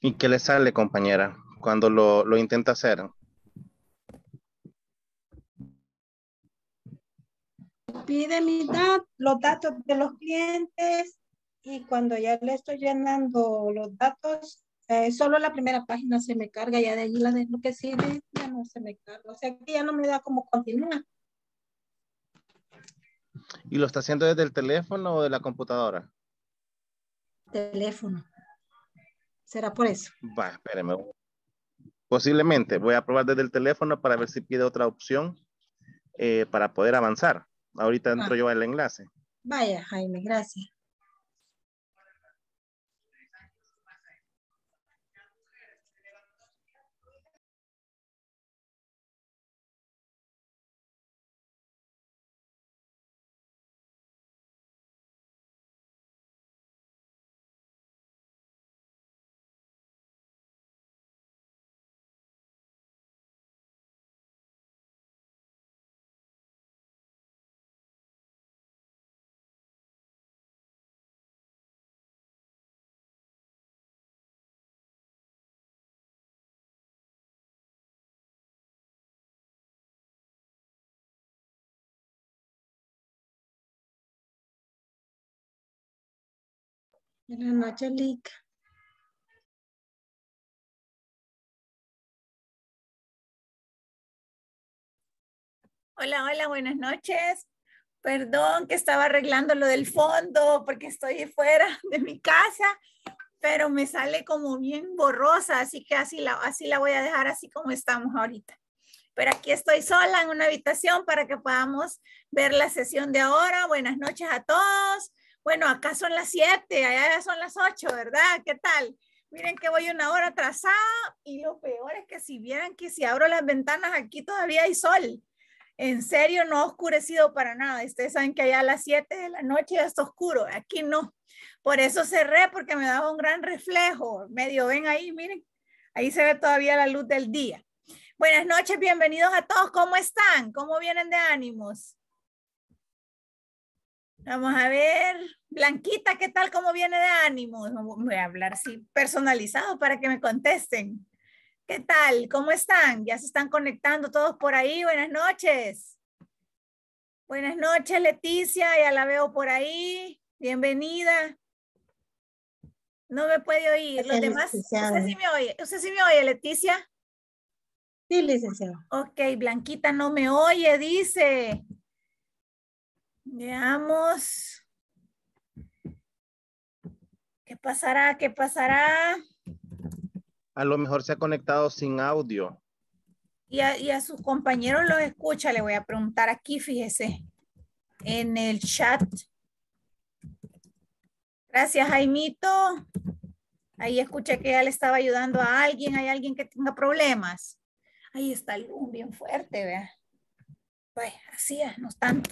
¿Y qué le sale, compañera, cuando lo, intenta hacer? Pide mis los datos de los clientes y cuando ya le estoy llenando los datos, eh, solo la primera página se me carga, y de allí la de lo que sigue ya no se me carga. O sea que ya no me da como continuar. ¿Y lo está haciendo desde el teléfono o de la computadora? Teléfono. ¿Será por eso? Va, espérenme. Posiblemente. Voy a probar desde el teléfono para ver si pide otra opción eh, para poder avanzar. Ahorita entro ah. yo al enlace. Vaya, Jaime, gracias. Buenas noches, Lika. Hola, hola, buenas noches. Perdón que estaba arreglando lo del fondo porque estoy fuera de mi casa, pero me sale como bien borrosa, así que así la, así la voy a dejar así como estamos ahorita. Pero aquí estoy sola en una habitación para que podamos ver la sesión de ahora. Buenas noches a todos. Bueno, acá son las 7, allá son las 8, ¿verdad? ¿Qué tal? Miren que voy una hora atrasada y lo peor es que si vieran que si abro las ventanas aquí todavía hay sol. En serio, no ha oscurecido para nada. Ustedes saben que allá a las 7 de la noche ya está oscuro, aquí no. Por eso cerré porque me daba un gran reflejo. Medio ven ahí, miren, ahí se ve todavía la luz del día. Buenas noches, bienvenidos a todos. ¿Cómo están? ¿Cómo vienen de ánimos? Vamos a ver, Blanquita, ¿qué tal? ¿Cómo viene de ánimo? Voy a hablar así personalizado para que me contesten. ¿Qué tal? ¿Cómo están? Ya se están conectando todos por ahí. Buenas noches. Buenas noches, Leticia. Ya la veo por ahí. Bienvenida. No me puede oír. Los demás, sí me oye? ¿Usted sí me oye, Leticia? Sí, licenciado. Ok, Blanquita no me oye, dice. Veamos. ¿Qué pasará? ¿Qué pasará? A lo mejor se ha conectado sin audio. Y a, y a sus compañeros los escucha, le voy a preguntar aquí, fíjese, en el chat. Gracias, Jaimito. Ahí escuché que ya le estaba ayudando a alguien. Hay alguien que tenga problemas. Ahí está el boom bien fuerte, vea. Pues, así es, no tanto.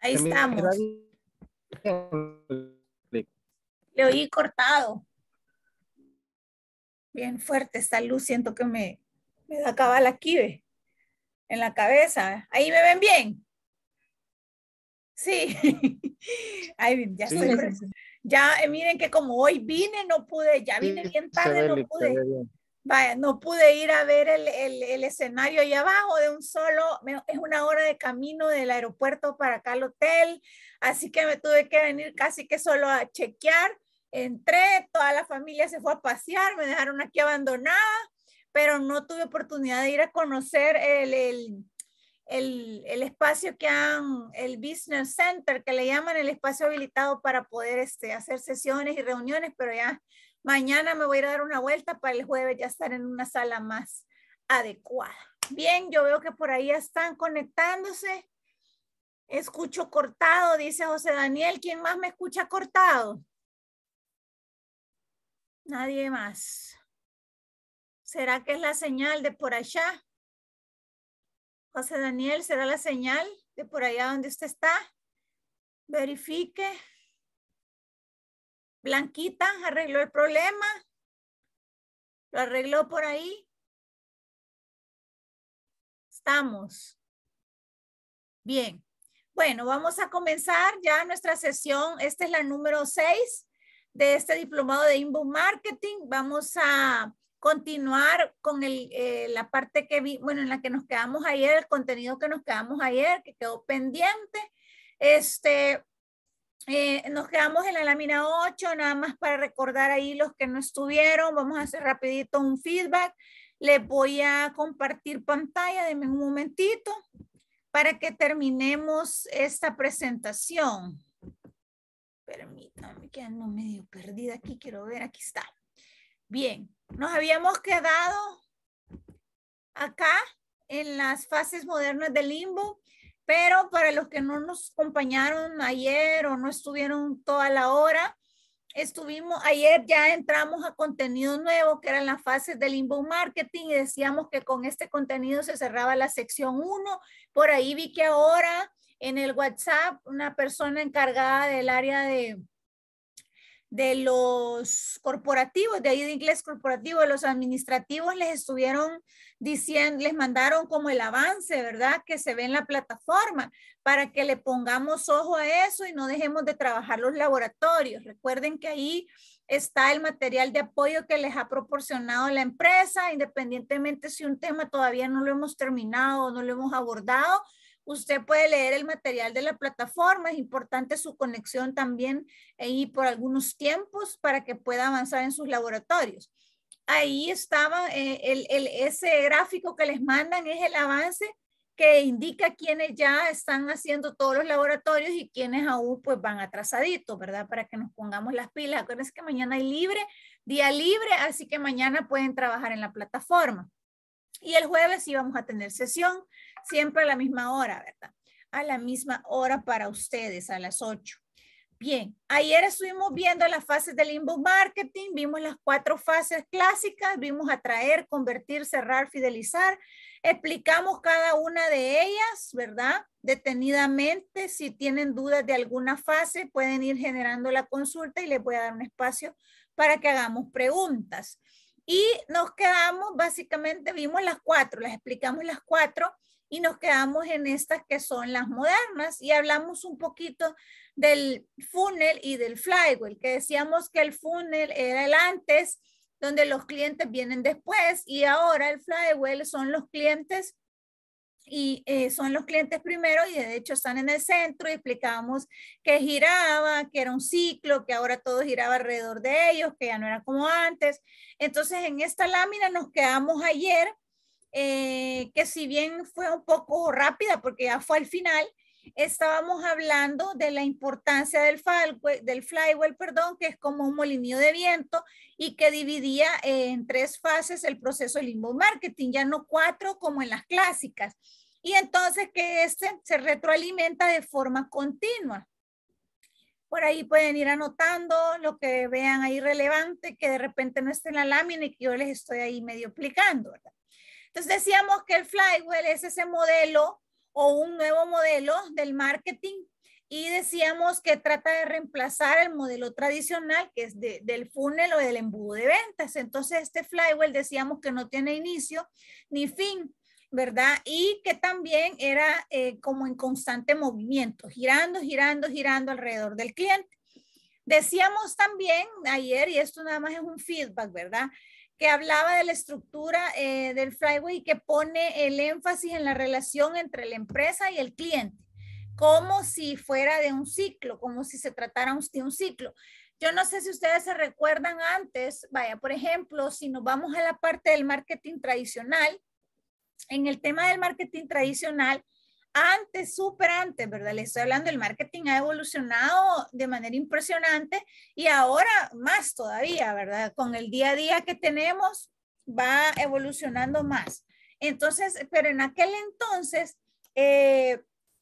Ahí estamos. Le oí cortado. Bien fuerte esta luz, siento que me, me da cabal aquí, en la cabeza. Ahí me ven bien. Sí. ya eh, miren que como hoy vine, no pude, ya vine bien tarde, no pude no pude ir a ver el, escenario allá abajo de un solo, es una hora de camino del aeropuerto para acá al hotel, así que me tuve que venir casi que solo a chequear. Entré, toda la familia se fue a pasear, me dejaron aquí abandonada, pero no tuve oportunidad de ir a conocer el, el espacio que han, el Business Center, que le llaman el espacio habilitado para poder este, hacer sesiones y reuniones, pero ya Mañana me voy a dar una vuelta para el jueves ya estar en una sala más adecuada. Bien, yo veo que por ahí están conectándose. Escucho cortado, dice José Daniel. ¿Quién más me escucha cortado? Nadie más. ¿Será que es la señal de por allá? José Daniel, ¿será la señal de por allá donde usted está? Verifique. Blanquita arregló el problema. Lo arregló por ahí. Estamos. Bien. Bueno, vamos a comenzar ya nuestra sesión. Esta es la número 6 de este diplomado de Inbound Marketing. Vamos a continuar con el, eh, la parte que vi, bueno, en la que nos quedamos ayer, el contenido que nos quedamos ayer, que quedó pendiente. Este, eh, nos quedamos en la lámina 8, nada más para recordar ahí los que no estuvieron. Vamos a hacer rapidito un feedback. Les voy a compartir pantalla, denme un momentito, para que terminemos esta presentación. Permítanme, que medio perdida aquí, quiero ver, aquí está. Bien, nos habíamos quedado acá en las fases modernas del limbo. Pero para los que no nos acompañaron ayer o no estuvieron toda la hora, estuvimos, ayer ya entramos a contenido nuevo, que eran las fases del inbound marketing, y decíamos que con este contenido se cerraba la sección 1. Por ahí vi que ahora en el WhatsApp una persona encargada del área de, de los corporativos, de ahí de inglés corporativo, de los administrativos, les estuvieron diciendo, les mandaron como el avance, ¿verdad? Que se ve en la plataforma para que le pongamos ojo a eso y no dejemos de trabajar los laboratorios. Recuerden que ahí está el material de apoyo que les ha proporcionado la empresa, independientemente si un tema todavía no lo hemos terminado o no lo hemos abordado, Usted puede leer el material de la plataforma, es importante su conexión también ahí eh, por algunos tiempos para que pueda avanzar en sus laboratorios. Ahí estaba eh, el, ese gráfico que les mandan, es el avance que indica quienes ya están haciendo todos los laboratorios y quiénes aún pues van atrasaditos, ¿verdad? Para que nos pongamos las pilas. Acuérdense que mañana hay libre, día libre, así que mañana pueden trabajar en la plataforma. Y el jueves sí vamos a tener sesión siempre a la misma hora, ¿verdad? A la misma hora para ustedes, a las 8. Bien, ayer estuvimos viendo las fases del inbound marketing, vimos las cuatro fases clásicas, vimos atraer, convertir, cerrar, fidelizar. Explicamos cada una de ellas, ¿verdad? Detenidamente, si tienen dudas de alguna fase, pueden ir generando la consulta y les voy a dar un espacio para que hagamos preguntas. Y nos quedamos, básicamente vimos las cuatro, las explicamos las cuatro y nos quedamos en estas que son las modernas y hablamos un poquito del funnel y del flywheel, que decíamos que el funnel era el antes, donde los clientes vienen después y ahora el flywheel son los clientes y eh, son los clientes primero y de hecho están en el centro y explicábamos que giraba, que era un ciclo, que ahora todo giraba alrededor de ellos, que ya no era como antes. Entonces en esta lámina nos quedamos ayer eh, que si bien fue un poco rápida porque ya fue al final, estábamos hablando de la importancia del, del flywheel, perdón, que es como un molinillo de viento y que dividía en tres fases el proceso de limbo marketing, ya no cuatro como en las clásicas. Y entonces que este se retroalimenta de forma continua. Por ahí pueden ir anotando lo que vean ahí relevante, que de repente no esté en la lámina y que yo les estoy ahí medio explicando, ¿verdad? Entonces decíamos que el flywheel es ese modelo o un nuevo modelo del marketing y decíamos que trata de reemplazar el modelo tradicional que es del funnel o del embudo de ventas. Entonces este flywheel decíamos que no tiene inicio ni fin, ¿verdad? Y que también era eh, como en constante movimiento, girando, girando, girando alrededor del cliente. Decíamos también ayer, y esto nada más es un feedback, ¿verdad? que hablaba de la estructura eh, del flyway y que pone el énfasis en la relación entre la empresa y el cliente, como si fuera de un ciclo, como si se tratara de un ciclo. Yo no sé si ustedes se recuerdan antes, vaya, por ejemplo, si nos vamos a la parte del marketing tradicional, en el tema del marketing tradicional, antes, súper antes, ¿verdad? Les estoy hablando, el marketing ha evolucionado de manera impresionante y ahora más todavía, ¿verdad? Con el día a día que tenemos, va evolucionando más. Entonces, pero en aquel entonces, eh,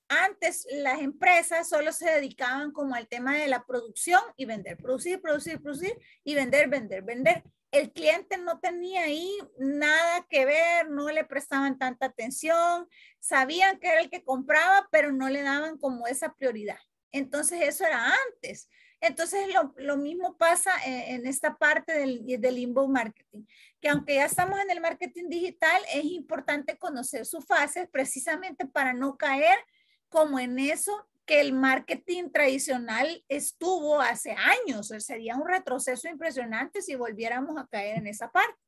antes las empresas solo se dedicaban como al tema de la producción y vender, producir, producir, producir y vender, vender, vender el cliente no tenía ahí nada que ver, no le prestaban tanta atención, sabían que era el que compraba, pero no le daban como esa prioridad. Entonces eso era antes. Entonces lo, mismo pasa e, en, esta parte del, del inbound marketing, que aunque ya estamos en el marketing digital, es importante conocer sus fases precisamente para no caer como en eso el marketing tradicional estuvo hace años. Sería un retroceso impresionante si volviéramos a caer en esa parte.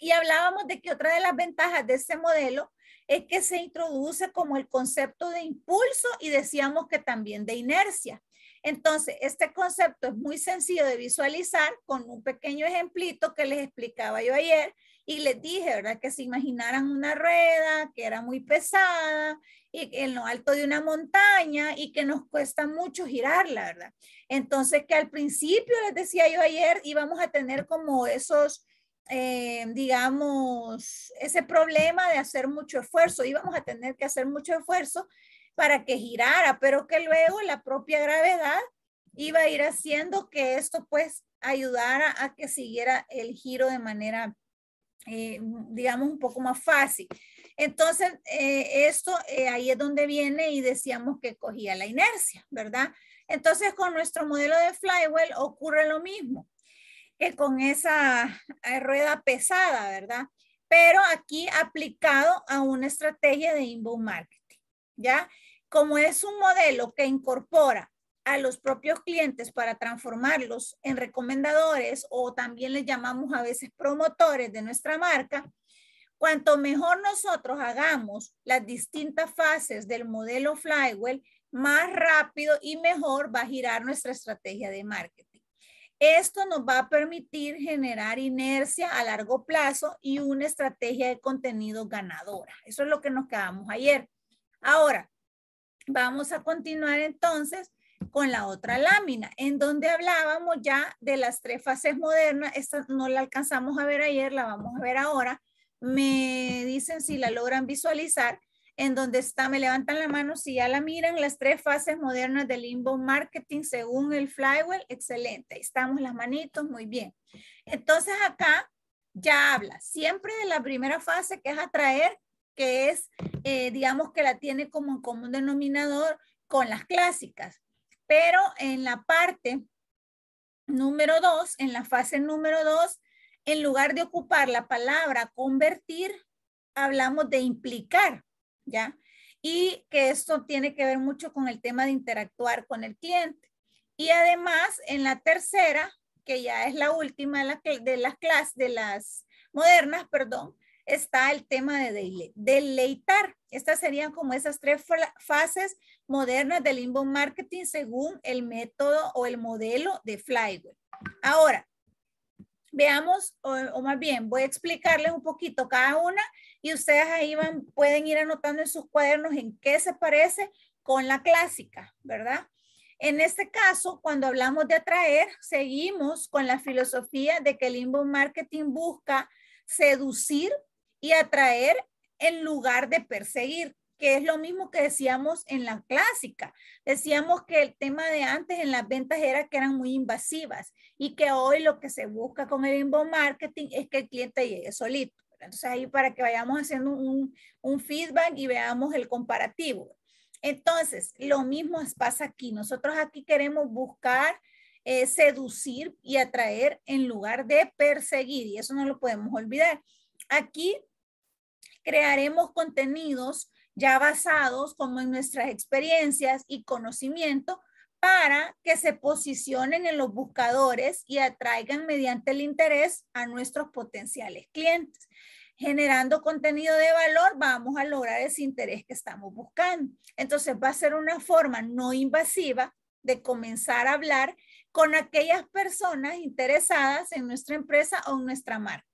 Y hablábamos de que otra de las ventajas de este modelo es que se introduce como el concepto de impulso y decíamos que también de inercia. Entonces, este concepto es muy sencillo de visualizar con un pequeño ejemplito que les explicaba yo ayer y les dije, ¿verdad? Que se imaginaran una rueda que era muy pesada en lo alto de una montaña y que nos cuesta mucho girar la ¿verdad? Entonces, que al principio, les decía yo ayer, íbamos a tener como esos, eh, digamos, ese problema de hacer mucho esfuerzo, íbamos a tener que hacer mucho esfuerzo para que girara, pero que luego la propia gravedad iba a ir haciendo que esto pues ayudara a que siguiera el giro de manera, eh, digamos, un poco más fácil. Entonces, eh, esto eh, ahí es donde viene y decíamos que cogía la inercia, ¿verdad? Entonces, con nuestro modelo de flywheel ocurre lo mismo que con esa eh, rueda pesada, ¿verdad? Pero aquí aplicado a una estrategia de inbound marketing, ¿ya? Como es un modelo que incorpora a los propios clientes para transformarlos en recomendadores o también les llamamos a veces promotores de nuestra marca, Cuanto mejor nosotros hagamos las distintas fases del modelo Flywheel, más rápido y mejor va a girar nuestra estrategia de marketing. Esto nos va a permitir generar inercia a largo plazo y una estrategia de contenido ganadora. Eso es lo que nos quedamos ayer. Ahora, vamos a continuar entonces con la otra lámina, en donde hablábamos ya de las tres fases modernas. Esta no la alcanzamos a ver ayer, la vamos a ver ahora me dicen si la logran visualizar, en donde está, me levantan la mano si ya la miran, las tres fases modernas del inbound marketing según el flywheel, excelente, ahí estamos las manitos, muy bien. Entonces acá ya habla siempre de la primera fase que es atraer, que es, eh, digamos que la tiene como un común denominador con las clásicas, pero en la parte número dos, en la fase número dos, en lugar de ocupar la palabra convertir, hablamos de implicar, ¿ya? Y que esto tiene que ver mucho con el tema de interactuar con el cliente. Y además, en la tercera, que ya es la última de, la, de las clases, de las modernas, perdón, está el tema de deleitar. Estas serían como esas tres fases modernas del inbound marketing según el método o el modelo de Flywheel. Ahora, veamos, o, más bien, voy a explicarles un poquito cada una y ustedes ahí van, pueden ir anotando en sus cuadernos en qué se parece con la clásica, ¿verdad? En este caso, cuando hablamos de atraer, seguimos con la filosofía de que el inbound marketing busca seducir y atraer en lugar de perseguir que es lo mismo que decíamos en la clásica. Decíamos que el tema de antes en las ventas era que eran muy invasivas y que hoy lo que se busca con el inbound marketing es que el cliente llegue solito. Entonces ahí para que vayamos haciendo un, feedback y veamos el comparativo. Entonces, lo mismo pasa aquí. Nosotros aquí queremos buscar eh, seducir y atraer en lugar de perseguir, y eso no lo podemos olvidar. Aquí crearemos contenidos ya basados como en nuestras experiencias y conocimiento para que se posicionen en los buscadores y atraigan mediante el interés a nuestros potenciales clientes. Generando contenido de valor, vamos a lograr ese interés que estamos buscando. Entonces va a ser una forma no invasiva de comenzar a hablar con aquellas personas interesadas en nuestra empresa o en nuestra marca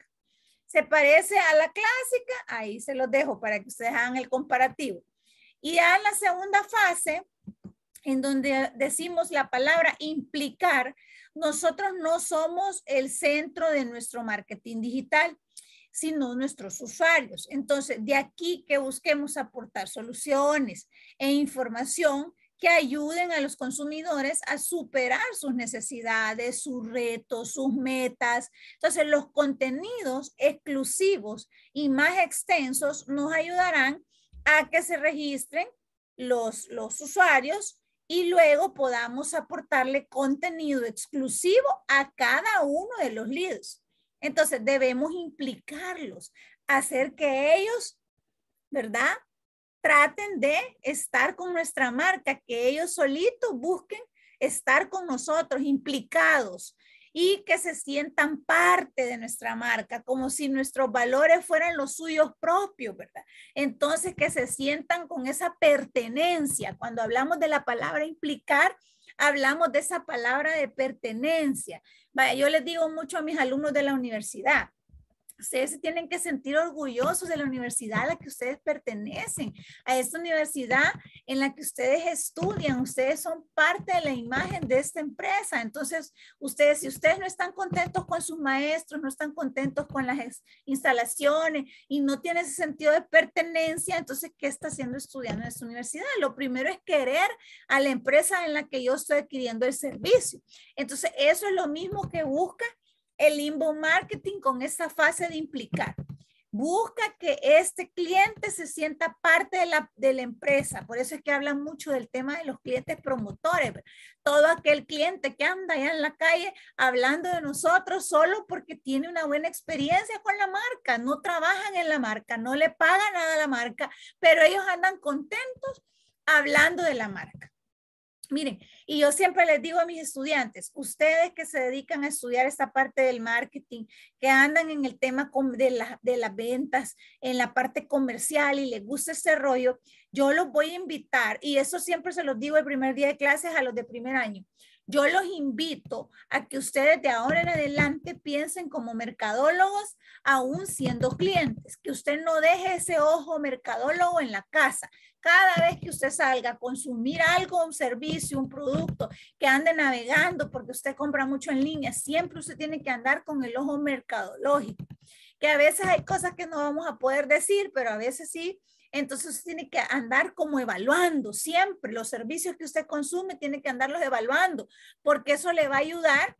se parece a la clásica, ahí se los dejo para que ustedes hagan el comparativo. Y a la segunda fase, en donde decimos la palabra implicar, nosotros no somos el centro de nuestro marketing digital, sino nuestros usuarios. Entonces, de aquí que busquemos aportar soluciones e información que ayuden a los consumidores a superar sus necesidades, sus retos, sus metas. Entonces, los contenidos exclusivos y más extensos nos ayudarán a que se registren los, los usuarios y luego podamos aportarle contenido exclusivo a cada uno de los leads. Entonces, debemos implicarlos, hacer que ellos, ¿verdad? traten de estar con nuestra marca, que ellos solitos busquen estar con nosotros, implicados y que se sientan parte de nuestra marca, como si nuestros valores fueran los suyos propios, ¿verdad? Entonces, que se sientan con esa pertenencia. Cuando hablamos de la palabra implicar, hablamos de esa palabra de pertenencia. Vaya, yo les digo mucho a mis alumnos de la universidad, ustedes se tienen que sentir orgullosos de la universidad a la que ustedes pertenecen, a esta universidad en la que ustedes estudian, ustedes son parte de la imagen de esta empresa. Entonces, ustedes, si ustedes no están contentos con sus maestros, no están contentos con las instalaciones y no tienen ese sentido de pertenencia, entonces, ¿qué está haciendo estudiando en esta universidad? Lo primero es querer a la empresa en la que yo estoy adquiriendo el servicio. Entonces, eso es lo mismo que busca el limbo marketing con esa fase de implicar. Busca que este cliente se sienta parte de la, de la empresa. Por eso es que hablan mucho del tema de los clientes promotores. Todo aquel cliente que anda allá en la calle hablando de nosotros solo porque tiene una buena experiencia con la marca. No trabajan en la marca, no le pagan nada a la marca, pero ellos andan contentos hablando de la marca. Miren, y yo siempre les digo a mis estudiantes, ustedes que se dedican a estudiar esta parte del marketing, que andan en el tema de, de las ventas, en la parte comercial y les gusta ese rollo, yo los voy a invitar, y eso siempre se los digo el primer día de clases a los de primer año, yo los invito a que ustedes de ahora en adelante piensen como mercadólogos, aún siendo clientes, que usted no deje ese ojo mercadólogo en la casa. Cada vez que usted salga a consumir algo, un servicio, un producto, que ande navegando porque usted compra mucho en línea, siempre usted tiene que andar con el ojo mercadológico, que a veces hay cosas que no vamos a poder decir, pero a veces sí entonces tiene que andar como evaluando siempre los servicios que usted consume, tiene que andarlos evaluando, porque eso le va a ayudar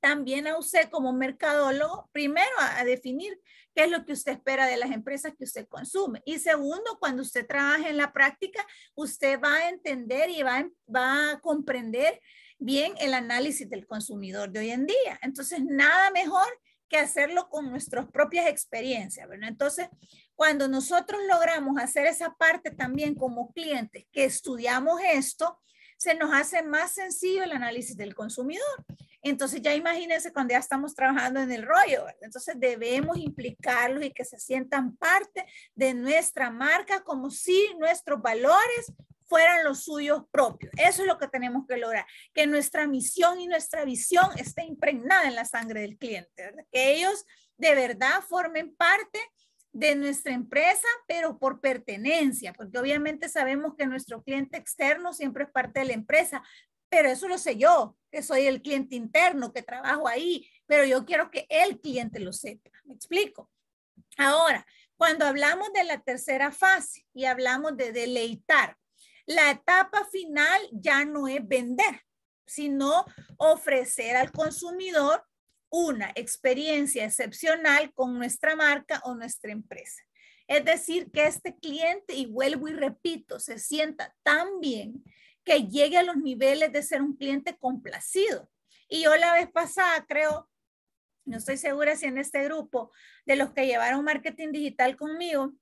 también a usted como mercadólogo, primero a, definir qué es lo que usted espera de las empresas que usted consume. Y segundo, cuando usted trabaje en la práctica, usted va a entender y va, va a comprender bien el análisis del consumidor de hoy en día. Entonces, nada mejor que hacerlo con nuestras propias experiencias, ¿verdad? Entonces, cuando nosotros logramos hacer esa parte también como clientes que estudiamos esto, se nos hace más sencillo el análisis del consumidor. Entonces ya imagínense cuando ya estamos trabajando en el rollo, ¿verdad? entonces debemos implicarlos y que se sientan parte de nuestra marca como si nuestros valores fueran los suyos propios. Eso es lo que tenemos que lograr, que nuestra misión y nuestra visión esté impregnada en la sangre del cliente, ¿verdad? que ellos de verdad formen parte de nuestra empresa, pero por pertenencia, porque obviamente sabemos que nuestro cliente externo siempre es parte de la empresa, pero eso lo sé yo, que soy el cliente interno, que trabajo ahí, pero yo quiero que el cliente lo sepa. ¿Me explico? Ahora, cuando hablamos de la tercera fase y hablamos de deleitar, la etapa final ya no es vender, sino ofrecer al consumidor una experiencia excepcional con nuestra marca o nuestra empresa. Es decir, que este cliente, y vuelvo y repito, se sienta tan bien que llegue a los niveles de ser un cliente complacido. Y yo la vez pasada creo, no estoy segura si en este grupo de los que llevaron marketing digital conmigo,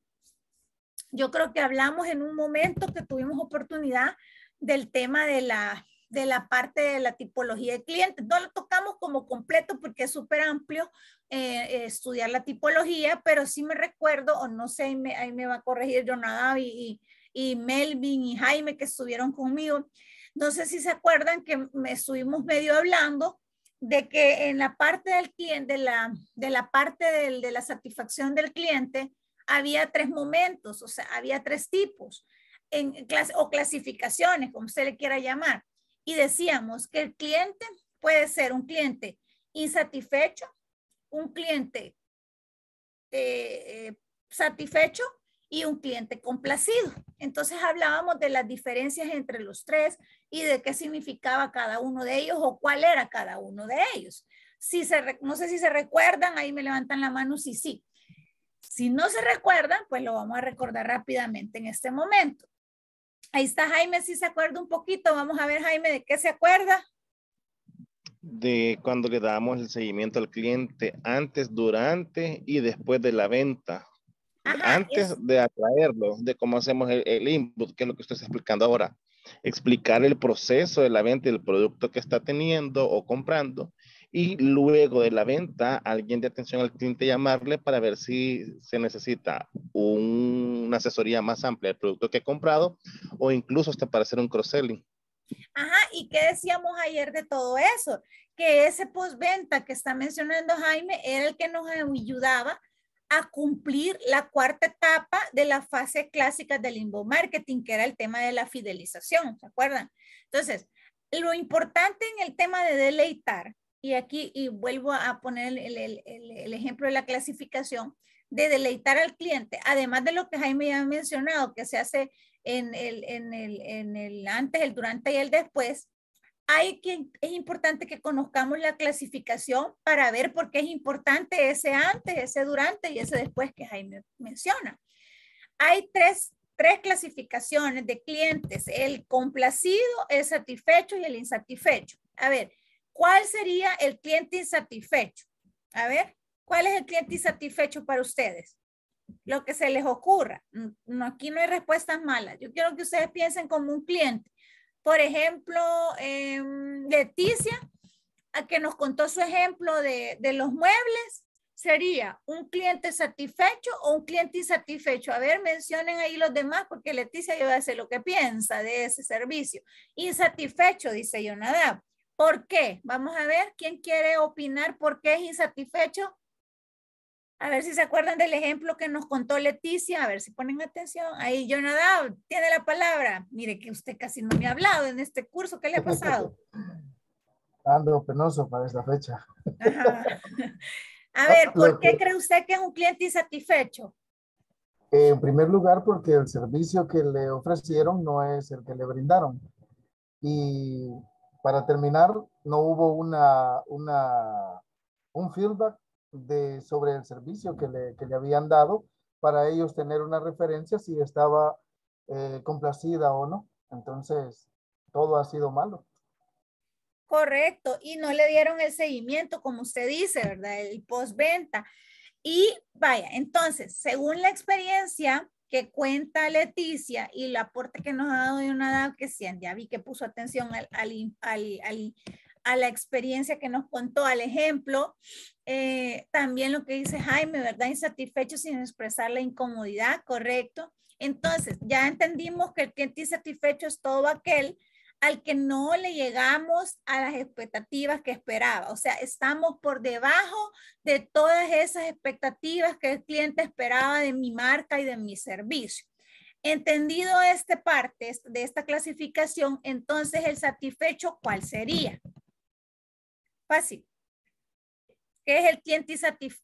yo creo que hablamos en un momento que tuvimos oportunidad del tema de la de la parte de la tipología de clientes. No lo tocamos como completo porque es súper amplio eh, estudiar la tipología, pero sí me recuerdo, o no sé, ahí me, va a corregir Jonadab y, y, Melvin y Jaime que estuvieron conmigo. No sé si se acuerdan que me estuvimos medio hablando de que en la parte del cliente, de la, de la parte de la satisfacción del cliente, había tres momentos, o sea, había tres tipos en clase, o clasificaciones, como se le quiera llamar. Y decíamos que el cliente puede ser un cliente insatisfecho, un cliente eh, eh, satisfecho y un cliente complacido. Entonces hablábamos de las diferencias entre los tres y de qué significaba cada uno de ellos o cuál era cada uno de ellos. Si se, no sé si se recuerdan, ahí me levantan la mano si sí. Si no se recuerdan, pues lo vamos a recordar rápidamente en este momento. Ahí está Jaime, si se acuerda un poquito. Vamos a ver, Jaime, ¿de qué se acuerda? De cuando le damos el seguimiento al cliente antes, durante y después de la venta. antes de atraerlo, de cómo hacemos el, input, que es lo que usted está explicando ahora. Explicar el proceso de la venta del producto que está teniendo o comprando y luego de la venta, alguien de atención al cliente llamarle para ver si se necesita una asesoría más amplia del producto que he comprado o incluso hasta para hacer un cross-selling. Ajá, ¿y qué decíamos ayer de todo eso? Que ese postventa que está mencionando Jaime era el que nos ayudaba a cumplir la cuarta etapa de la fase clásica del inbound marketing, que era el tema de la fidelización, ¿se acuerdan? Entonces, lo importante en el tema de deleitar y aquí y vuelvo a poner el, el, el, ejemplo de la clasificación, de deleitar al cliente, además de lo que Jaime ya ha mencionado, que se hace en el, en el, en el antes, el durante y el después, hay que, es importante que conozcamos la clasificación para ver por qué es importante ese antes, ese durante y ese después que Jaime menciona. Hay tres, tres clasificaciones de clientes, el complacido, el satisfecho y el insatisfecho. A ver, ¿Cuál sería el cliente insatisfecho? A ver, ¿cuál es el cliente insatisfecho para ustedes? Lo que se les ocurra. No, mm, aquí no hay respuestas malas. Yo quiero que ustedes piensen como un cliente. Por ejemplo, em, Leticia, a que nos contó su ejemplo de, de los muebles, sería un cliente satisfecho o un cliente insatisfecho. A ver, mencionen ahí los demás porque Leticia yo voy a hacer lo que piensa de ese servicio. Insatisfecho, dice Yonadab. ¿Por qué? Vamos a ver quién quiere opinar por qué es insatisfecho. A ver si se acuerdan del ejemplo que nos contó Leticia, a ver si ponen atención. Ahí Jonadab tiene la palabra. Mire que usted casi no me ha hablado en este curso, ¿qué le ha pasado? Ando penoso para esta fecha. A ver, ah, ¿por qué cree usted que es un cliente insatisfecho? En primer lugar, porque el servicio que le ofrecieron no es el que le brindaron. Y para terminar, no hubo una, una, un feedback de, sobre el servicio que le, habían dado para ellos tener una referencia si estaba eh, complacida o no. Entonces, todo ha sido malo. Correcto, y no le dieron el seguimiento, como usted dice, ¿verdad? El postventa. Y vaya, entonces, según la experiencia, que cuenta Leticia y el aporte que nos ha dado de una edad que sí, ya vi que puso atención al, a la experiencia que nos contó, al ejemplo, eh, también lo que dice Jaime, ¿verdad? Insatisfecho sin expresar la incomodidad, correcto. Entonces, ya entendimos que el cliente insatisfecho es todo aquel al que no le llegamos a las expectativas que esperaba. O sea, estamos por debajo de todas esas expectativas que el cliente esperaba de mi marca y de mi servicio. Entendido este parte de esta clasificación, entonces el satisfecho, ¿cuál sería? Fácil. ¿Qué es el cliente,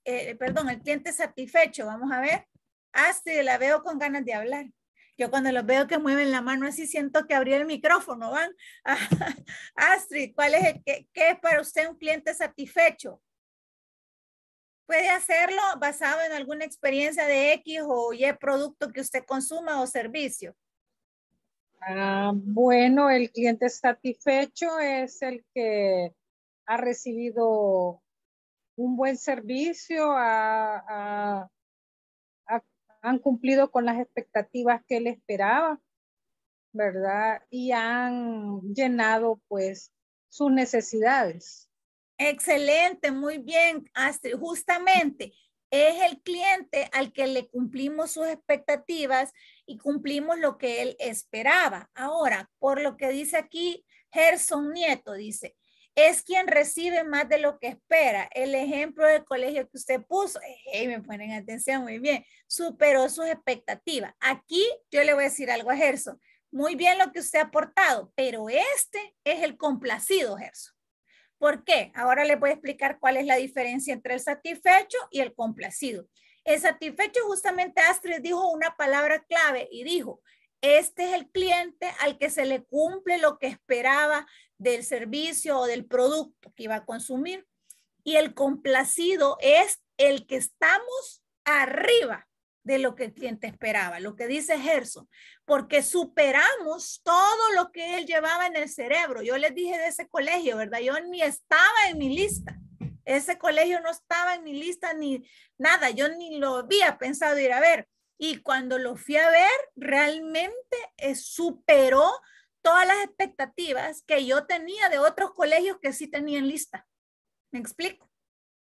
eh, el cliente satisfecho? Vamos a ver. Ah, sí, la veo con ganas de hablar. Yo cuando los veo que mueven la mano así, siento que abrí el micrófono, van. Astrid, ¿cuál es el, qué, es para usted un cliente satisfecho? Puede hacerlo basado en alguna experiencia de X o Y producto que usted consuma o servicio. Ah, bueno, el cliente satisfecho es el que ha recibido un buen servicio, a han cumplido con las expectativas que él esperaba, ¿verdad? Y han llenado pues sus necesidades. Excelente, muy bien, Justamente es el cliente al que le cumplimos sus expectativas y cumplimos lo que él esperaba. Ahora, por lo que dice aquí Gerson Nieto, dice, es quien recibe más de lo que espera. El ejemplo del colegio que usted puso, me ponen atención muy bien, superó sus expectativas. Aquí yo le voy a decir algo a Gerson. Muy bien lo que usted ha aportado, pero este es el complacido, Gerson. ¿Por qué? Ahora le voy a explicar cuál es la diferencia entre el satisfecho y el complacido. El satisfecho justamente Astrid dijo una palabra clave y dijo, este es el cliente al que se le cumple lo que esperaba del servicio o del producto que iba a consumir. Y el complacido es el que estamos arriba de lo que el cliente esperaba, lo que dice Gerson, porque superamos todo lo que él llevaba en el cerebro. Yo les dije de ese colegio, ¿verdad? Yo ni estaba en mi lista. Ese colegio no estaba en mi lista ni nada. Yo ni lo había pensado ir a ver. Y cuando lo fui a ver, realmente eh, superó todas las expectativas que yo tenía de otros colegios que sí tenían lista. ¿Me explico?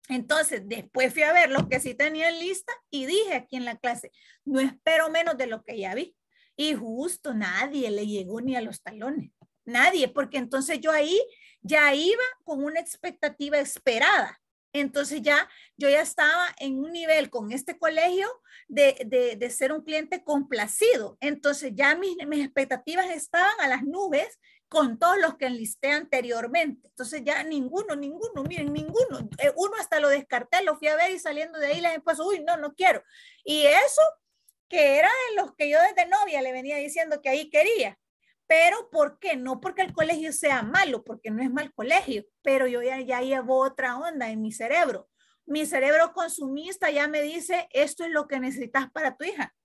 Entonces, después fui a ver los que sí tenían lista y dije aquí en la clase, no espero menos de lo que ya vi. Y justo nadie le llegó ni a los talones, nadie, porque entonces yo ahí ya iba con una expectativa esperada. Entonces ya yo ya estaba en un nivel con este colegio de, de, de ser un cliente complacido. Entonces ya mis, mis, expectativas estaban a las nubes con todos los que enlisté anteriormente. Entonces ya ninguno, ninguno, miren, ninguno. Eh, uno hasta lo descarté, lo fui a ver y saliendo de ahí les pues, uy, no, no quiero. Y eso que era en los que yo desde novia le venía diciendo que ahí quería. Pero ¿por qué? No porque el colegio sea malo, porque no es mal colegio, pero yo ya, ya llevo otra onda en mi cerebro. Mi cerebro consumista ya me dice, esto es lo que necesitas para tu hija.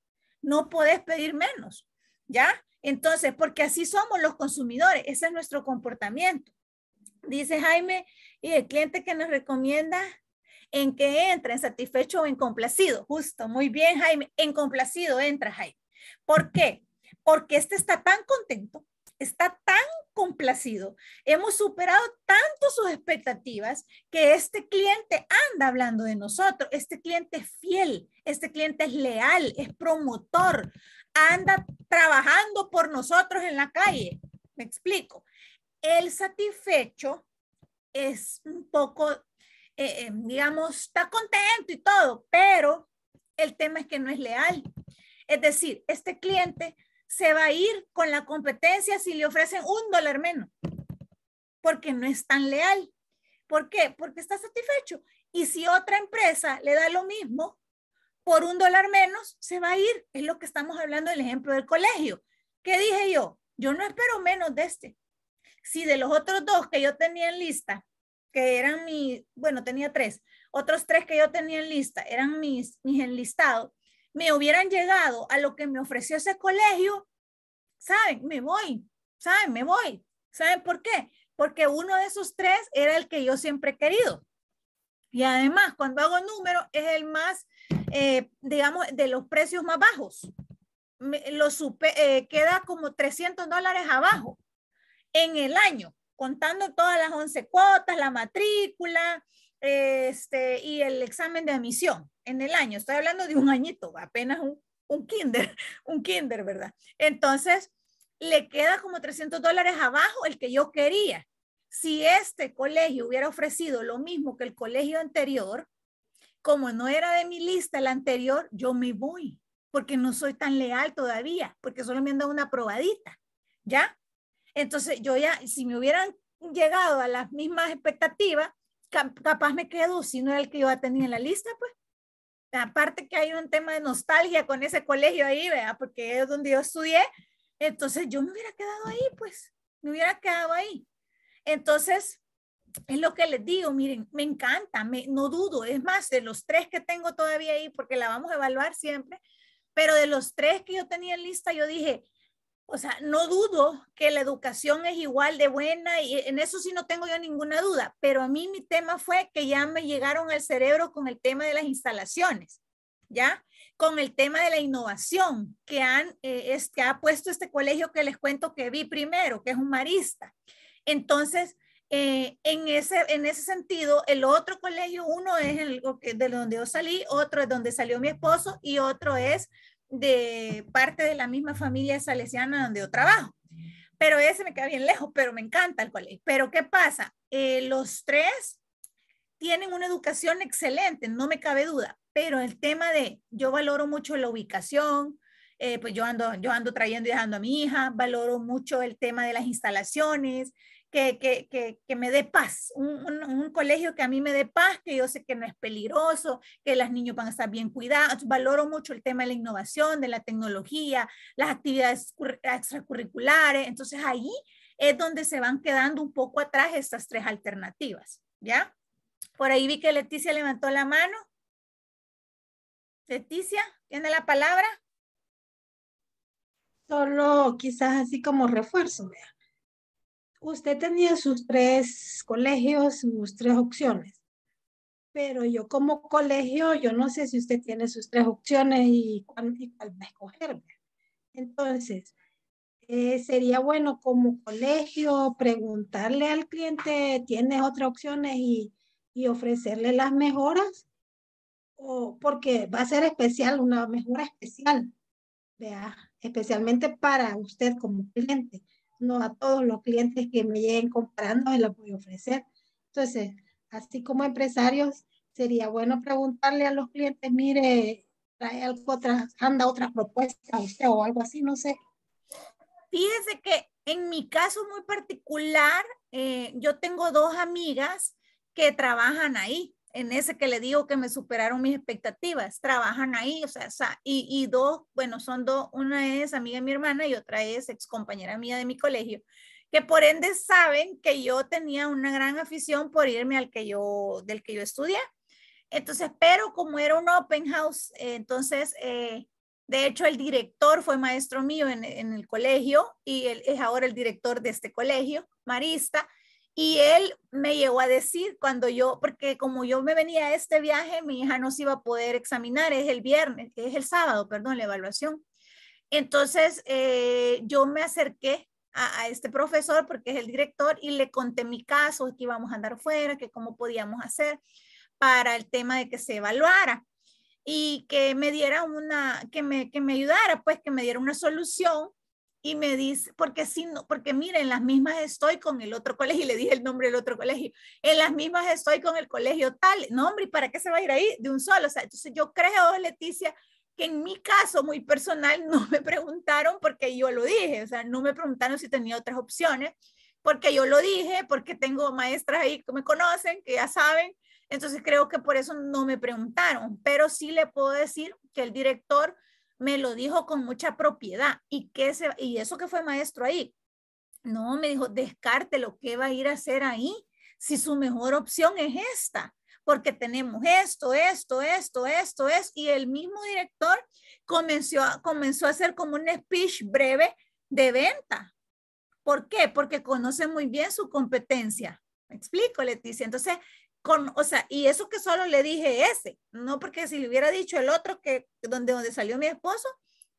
No puedes pedir menos, ¿ya? Entonces, porque así somos los consumidores, ese es nuestro comportamiento. Dice Jaime, y el cliente que nos recomienda en que entra, en satisfecho o en complacido. Justo, muy bien, Jaime. En complacido entra, Jaime. ¿Por qué? porque este está tan contento, está tan complacido, hemos superado tanto sus expectativas que este cliente anda hablando de nosotros, este cliente es fiel, este cliente es leal, es promotor, anda trabajando por nosotros en la calle. Me explico. El satisfecho es un poco, eh, eh, digamos, está contento y todo, pero el tema es que no es leal. Es decir, este cliente se va a ir con la competencia si le ofrecen un dólar menos, porque no es tan leal. ¿Por qué? Porque está satisfecho. Y si otra empresa le da lo mismo por un dólar menos, se va a ir. Es lo que estamos hablando del ejemplo del colegio. ¿Qué dije yo? Yo no espero menos de este. Si de los otros dos que yo tenía en lista, que eran mi, bueno, tenía tres, otros tres que yo tenía en lista, eran mis, mis enlistados, me hubieran llegado a lo que me ofreció ese colegio, ¿saben? Me voy, ¿saben? Me voy. ¿Saben por qué? Porque uno de esos tres era el que yo siempre he querido. Y además, cuando hago números, es el más, eh, digamos, de los precios más bajos. lo supe, eh, queda como 300 dólares abajo en el año, contando todas las 11 cuotas, la matrícula este, y el examen de admisión en el año. Estoy hablando de un añito, apenas un, un kinder, un kinder, ¿verdad? Entonces, le queda como 300 dólares abajo el que yo quería. Si este colegio hubiera ofrecido lo mismo que el colegio anterior, como no era de mi lista el anterior, yo me voy, porque no soy tan leal todavía, porque solo me han dado una probadita, ¿ya? Entonces, yo ya, si me hubieran llegado a las mismas expectativas, capaz me quedo si no era el que yo tenía en la lista, pues aparte que hay un tema de nostalgia con ese colegio ahí, ¿verdad? Porque es donde yo estudié, entonces yo me hubiera quedado ahí, pues, me hubiera quedado ahí. Entonces, es lo que les digo, miren, me encanta, me, no dudo, es más, de los tres que tengo todavía ahí, porque la vamos a evaluar siempre, pero de los tres que yo tenía en lista, yo dije, o sea, no dudo que la educación es igual de buena y en eso sí no tengo yo ninguna duda, pero a mí mi tema fue que ya me llegaron al cerebro con el tema de las instalaciones, ¿ya? Con el tema de la innovación que, han, eh, es, que ha puesto este colegio que les cuento que vi primero, que es un marista. Entonces, eh, en, ese, en ese sentido, el otro colegio, uno es el de donde yo salí, otro es donde salió mi esposo y otro es de parte de la misma familia salesiana donde yo trabajo. Pero ese me queda bien lejos, pero me encanta el colegio. Pero ¿qué pasa? Eh, los tres tienen una educación excelente, no me cabe duda, pero el tema de yo valoro mucho la ubicación, eh, pues yo ando, yo ando trayendo y dejando a mi hija, valoro mucho el tema de las instalaciones, que, me dé paz, un, colegio que a mí me dé paz, que yo sé que no es peligroso, que las niños van a estar bien cuidados. Valoro mucho el tema de la innovación, de la tecnología, las actividades extracurriculares. Entonces ahí es donde se van quedando un poco atrás estas tres alternativas, ¿ya? Por ahí vi que Leticia levantó la mano. Leticia, ¿tiene la palabra? Solo quizás así como refuerzo, usted tenía sus tres colegios, sus tres opciones, pero yo como colegio, yo no sé si usted tiene sus tres opciones y cuál, va a escoger. Entonces, eh, sería bueno como colegio preguntarle al cliente, ¿tienes otras opciones y, y ofrecerle las mejoras? O porque va a ser especial, una mejora especial, ¿vea? especialmente para usted como cliente no a todos los clientes que me lleguen comprando se la voy a ofrecer. Entonces, así como empresarios, sería bueno preguntarle a los clientes, mire, trae algo otra, anda otra propuesta usted o algo así, no sé. Fíjese que en mi caso muy particular, eh, yo tengo dos amigas que trabajan ahí en ese que le digo que me superaron mis expectativas, trabajan ahí, o sea, y, dos, bueno, son dos, una es amiga de mi hermana y otra es ex compañera mía de mi colegio, que por ende saben que yo tenía una gran afición por irme al que yo, del que yo estudié. Entonces, pero como era un open house, entonces, eh, de hecho, el director fue maestro mío en, en el colegio y él es ahora el director de este colegio, Marista. Y él me llegó a decir cuando yo, porque como yo me venía a este viaje, mi hija no se iba a poder examinar, es el viernes, es el sábado, perdón, la evaluación. Entonces eh, yo me acerqué a, a, este profesor porque es el director y le conté mi caso, que íbamos a andar fuera, que cómo podíamos hacer para el tema de que se evaluara y que me diera una, que me, que me ayudara, pues que me diera una solución y me dice, porque si no, porque miren, las mismas estoy con el otro colegio, y le dije el nombre del otro colegio, en las mismas estoy con el colegio tal, nombre ¿y para qué se va a ir ahí de un solo? O sea, entonces yo creo, Leticia, que en mi caso muy personal no me preguntaron porque yo lo dije, o sea, no me preguntaron si tenía otras opciones, porque yo lo dije, porque tengo maestras ahí que me conocen, que ya saben, entonces creo que por eso no me preguntaron, pero sí le puedo decir que el director me lo dijo con mucha propiedad. ¿Y, que y eso que fue maestro ahí? No, me dijo, descarte lo que va a ir a hacer ahí? Si su mejor opción es esta, porque tenemos esto, esto, esto, esto, es Y el mismo director comenzó, comenzó a hacer como un speech breve de venta. ¿Por qué? Porque conoce muy bien su competencia. Me explico, Leticia. Entonces, o sea, y eso que solo le dije ese, no porque si le hubiera dicho el otro que donde, donde salió mi esposo,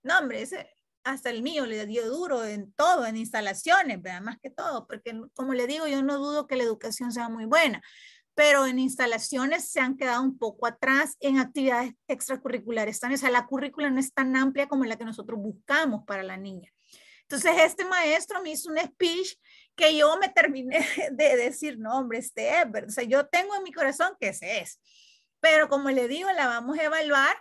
no, hombre, ese, hasta el mío le dio duro en todo, en instalaciones, más que todo, porque como le digo, yo no dudo que la educación sea muy buena, pero en instalaciones se han quedado un poco atrás en actividades extracurriculares o sea, la currícula no es tan amplia como la que nosotros buscamos para la niña. Entonces, este maestro me hizo un speech que yo me terminé de decir, no, hombre, este es, o sea, yo tengo en mi corazón que ese es. Pero como le digo, la vamos a evaluar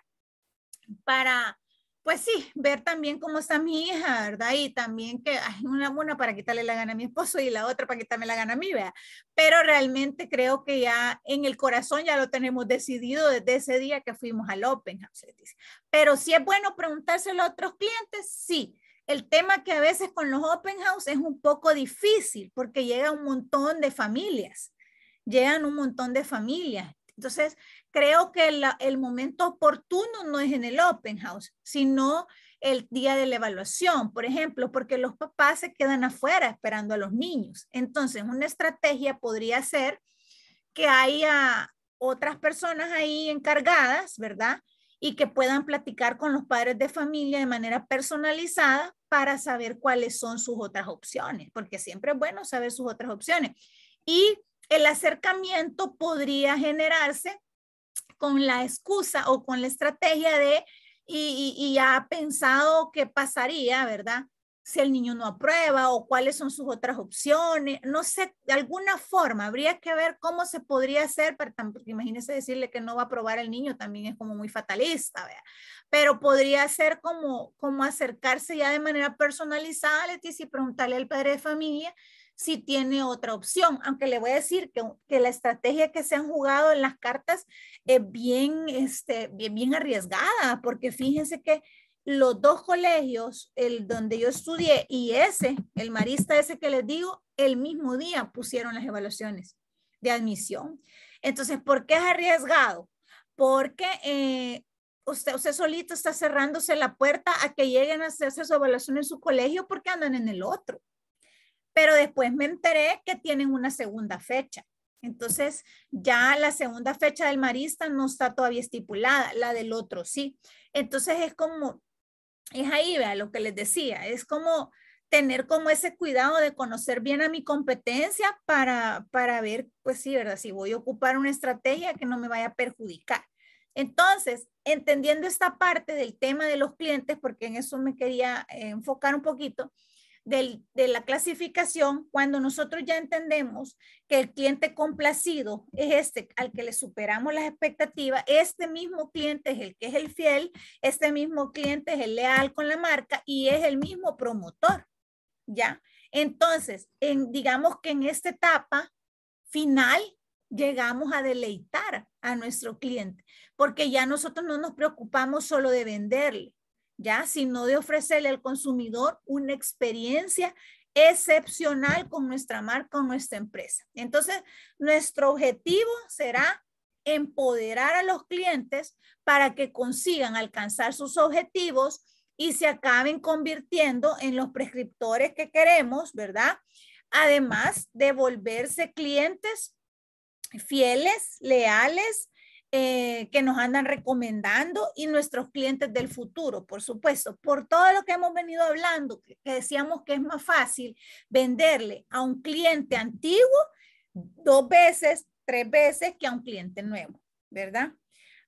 para, pues sí, ver también cómo está mi hija, ¿verdad? Y también que hay una, una para quitarle la gana a mi esposo y la otra para quitarme la gana a mí, ¿verdad? Pero realmente creo que ya en el corazón ya lo tenemos decidido desde ese día que fuimos al Open House. Pero si es bueno preguntárselo a otros clientes, sí. El tema que a veces con los open house es un poco difícil porque llega un montón de familias, llegan un montón de familias. Entonces, creo que el momento oportuno no es en el open house, sino el día de la evaluación, por ejemplo, porque los papás se quedan afuera esperando a los niños. Entonces, una estrategia podría ser que haya otras personas ahí encargadas, ¿verdad? Y que puedan platicar con los padres de familia de manera personalizada para saber cuáles son sus otras opciones, porque siempre es bueno saber sus otras opciones. Y el acercamiento podría generarse con la excusa o con la estrategia de, y, y, ha pensado qué pasaría, ¿verdad? si el niño no aprueba o cuáles son sus otras opciones, no sé, de alguna forma, habría que ver cómo se podría hacer, para, porque imagínese decirle que no va a aprobar el niño, también es como muy fatalista, pero podría ser como, como acercarse ya de manera personalizada a Leticia y preguntarle al padre de familia si tiene otra opción, aunque le voy a decir que, la estrategia que se han jugado en las cartas es bien, este, bien, bien arriesgada, porque fíjense que los dos colegios, el donde yo estudié y ese, el marista ese que les digo, el mismo día pusieron las evaluaciones de admisión. Entonces, ¿por qué es arriesgado? Porque eh, usted, usted solito está cerrándose la puerta a que lleguen a hacerse su evaluación en su colegio porque andan en el otro. Pero después me enteré que tienen una segunda fecha. Entonces, ya la segunda fecha del marista no está todavía estipulada, la del otro sí. Entonces, es como es ahí, vea, lo que les decía, es como tener como ese cuidado de conocer bien a mi competencia para, para ver, pues sí, ¿verdad? Si voy a ocupar una estrategia que no me vaya a perjudicar. Entonces, entendiendo esta parte del tema de los clientes, porque en eso me quería eh, enfocar un poquito, de la clasificación cuando nosotros ya entendemos que el cliente complacido es este al que le superamos las expectativas, este mismo cliente es el que es el fiel, este mismo cliente es el leal con la marca y es el mismo promotor, ¿ya? Entonces, digamos que en esta etapa final llegamos a deleitar a nuestro cliente, porque ya nosotros no nos preocupamos solo de venderle, ya, sino de ofrecerle al consumidor una experiencia excepcional con nuestra marca, con nuestra empresa. Entonces, nuestro objetivo será empoderar a los clientes para que consigan alcanzar sus objetivos y se acaben convirtiendo en los prescriptores que queremos, ¿verdad? Además de volverse clientes fieles, leales, eh, que nos andan recomendando y nuestros clientes del futuro, por supuesto. Por todo lo que hemos venido hablando, que decíamos que es más fácil venderle a un cliente antiguo dos veces, tres veces que a un cliente nuevo, ¿verdad?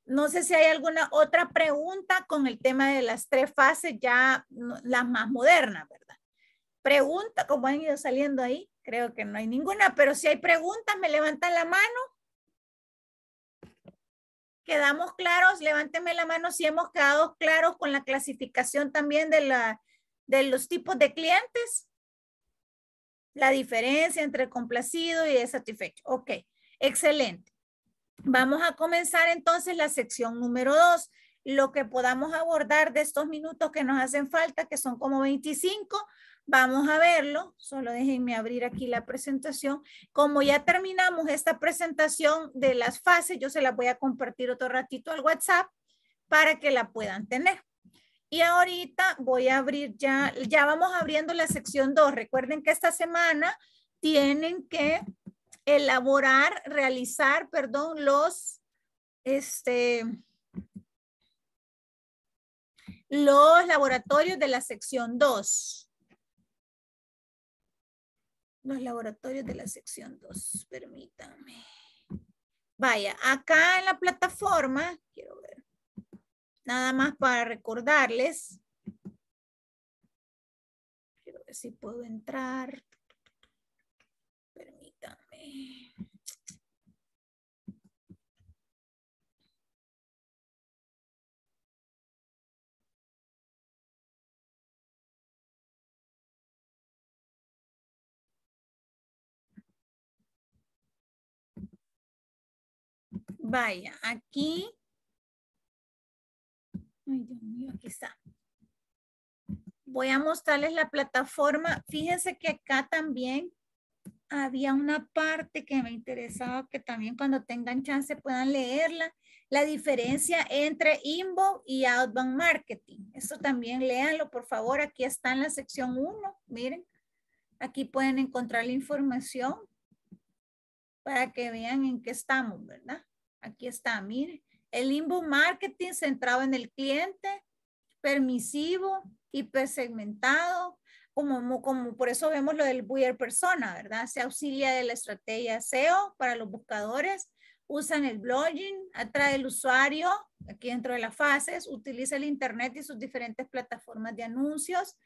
No sé si hay alguna otra pregunta con el tema de las tres fases ya las más modernas, ¿verdad? Pregunta, como han ido saliendo ahí, creo que no hay ninguna, pero si hay preguntas, me levantan la mano. ¿Quedamos claros? Levánteme la mano si hemos quedado claros con la clasificación también de, la, de los tipos de clientes. La diferencia entre complacido y satisfecho. Ok, excelente. Vamos a comenzar entonces la sección número dos. Lo que podamos abordar de estos minutos que nos hacen falta, que son como 25, Vamos a verlo, solo déjenme abrir aquí la presentación. Como ya terminamos esta presentación de las fases, yo se las voy a compartir otro ratito al WhatsApp para que la puedan tener. Y ahorita voy a abrir ya, ya vamos abriendo la sección 2. Recuerden que esta semana tienen que elaborar, realizar, perdón, los, este, los laboratorios de la sección 2 los laboratorios de la sección 2. Permítanme. Vaya, acá en la plataforma, quiero ver, nada más para recordarles. Quiero ver si puedo entrar. Permítanme. Vaya, aquí. Ay, Dios mío, aquí está. Voy a mostrarles la plataforma. Fíjense que acá también había una parte que me interesaba que también cuando tengan chance puedan leerla. La diferencia entre inbound y outbound marketing. Eso también léanlo, por favor. Aquí está en la sección 1. Miren, aquí pueden encontrar la información para que vean en qué estamos, ¿verdad? Aquí está, mire. El inbound marketing centrado en el cliente, permisivo, hipersegmentado, como, como por eso vemos lo del buyer persona, ¿verdad? Se auxilia de la estrategia SEO para los buscadores, usan el blogging, atrae el usuario, aquí dentro de las fases, utiliza el Internet y sus diferentes plataformas de anuncios.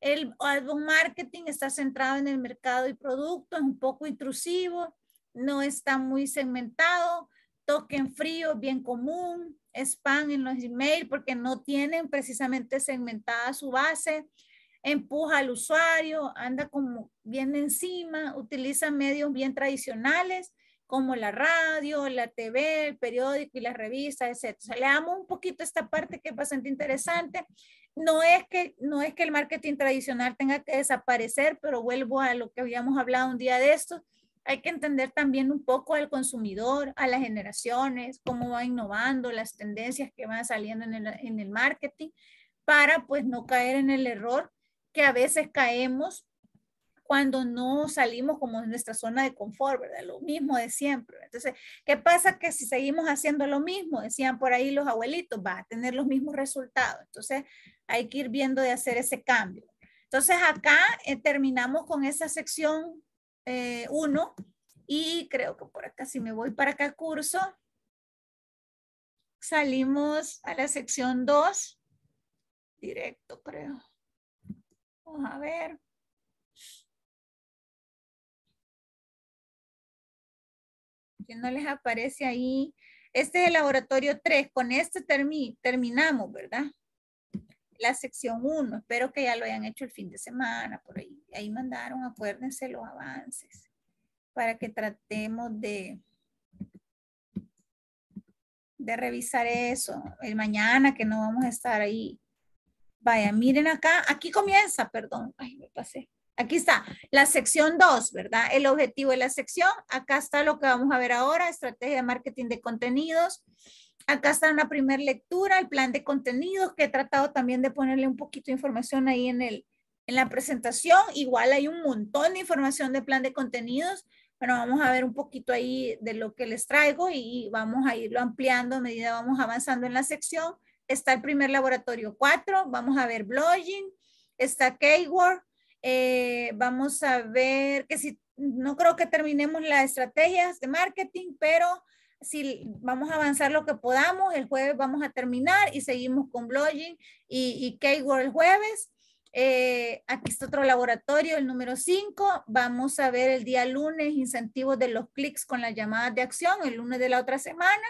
El outbound marketing está centrado en el mercado y producto, es un poco intrusivo, no está muy segmentado, token frío, bien común, spam en los emails porque no tienen precisamente segmentada su base, empuja al usuario, anda como bien encima, utiliza medios bien tradicionales como la radio, la TV, el periódico y las revistas, etc. le damos un poquito esta parte que es bastante interesante. No es, que, no es que el marketing tradicional tenga que desaparecer, pero vuelvo a lo que habíamos hablado un día de esto. Hay que entender también un poco al consumidor, a las generaciones, cómo va innovando, las tendencias que van saliendo en el, marketing, para pues no caer en el error que a veces caemos cuando no salimos como de nuestra zona de confort, ¿verdad? Lo mismo de siempre. Entonces, ¿qué pasa? Que si seguimos haciendo lo mismo, decían por ahí los abuelitos, va a tener los mismos resultados. Entonces, hay que ir viendo de hacer ese cambio. Entonces, acá eh, terminamos con esa sección eh, uno 1 y creo que por acá, si me voy para acá curso, salimos a la sección 2, directo creo. Vamos a ver. Que no les aparece ahí. Este es el laboratorio 3. Con este terminamos, ¿verdad? la sección 1. Espero que ya lo hayan hecho el fin de semana, por ahí. Ahí mandaron, acuérdense los avances para que tratemos de, de revisar eso el mañana que no vamos a estar ahí. Vaya, miren acá, aquí comienza, perdón, ay, me pasé. Aquí está la sección 2, ¿verdad? El objetivo de la sección. Acá está lo que vamos a ver ahora, estrategia de marketing de contenidos. Acá está una primera lectura, el plan de contenidos, que he tratado también de ponerle un poquito de información ahí en, el, en la presentación. Igual hay un montón de información de plan de contenidos, pero vamos a ver un poquito ahí de lo que les traigo y vamos a irlo ampliando a medida que vamos avanzando en la sección. Está el primer laboratorio 4, vamos a ver blogging, está keyword, eh, vamos a ver que si no creo que terminemos las estrategias de marketing, pero si vamos a avanzar lo que podamos, el jueves vamos a terminar y seguimos con blogging y, y keyword el jueves. Eh, aquí está otro laboratorio, el número 5. Vamos a ver el día lunes incentivos de los clics con las llamadas de acción, el lunes de la otra semana.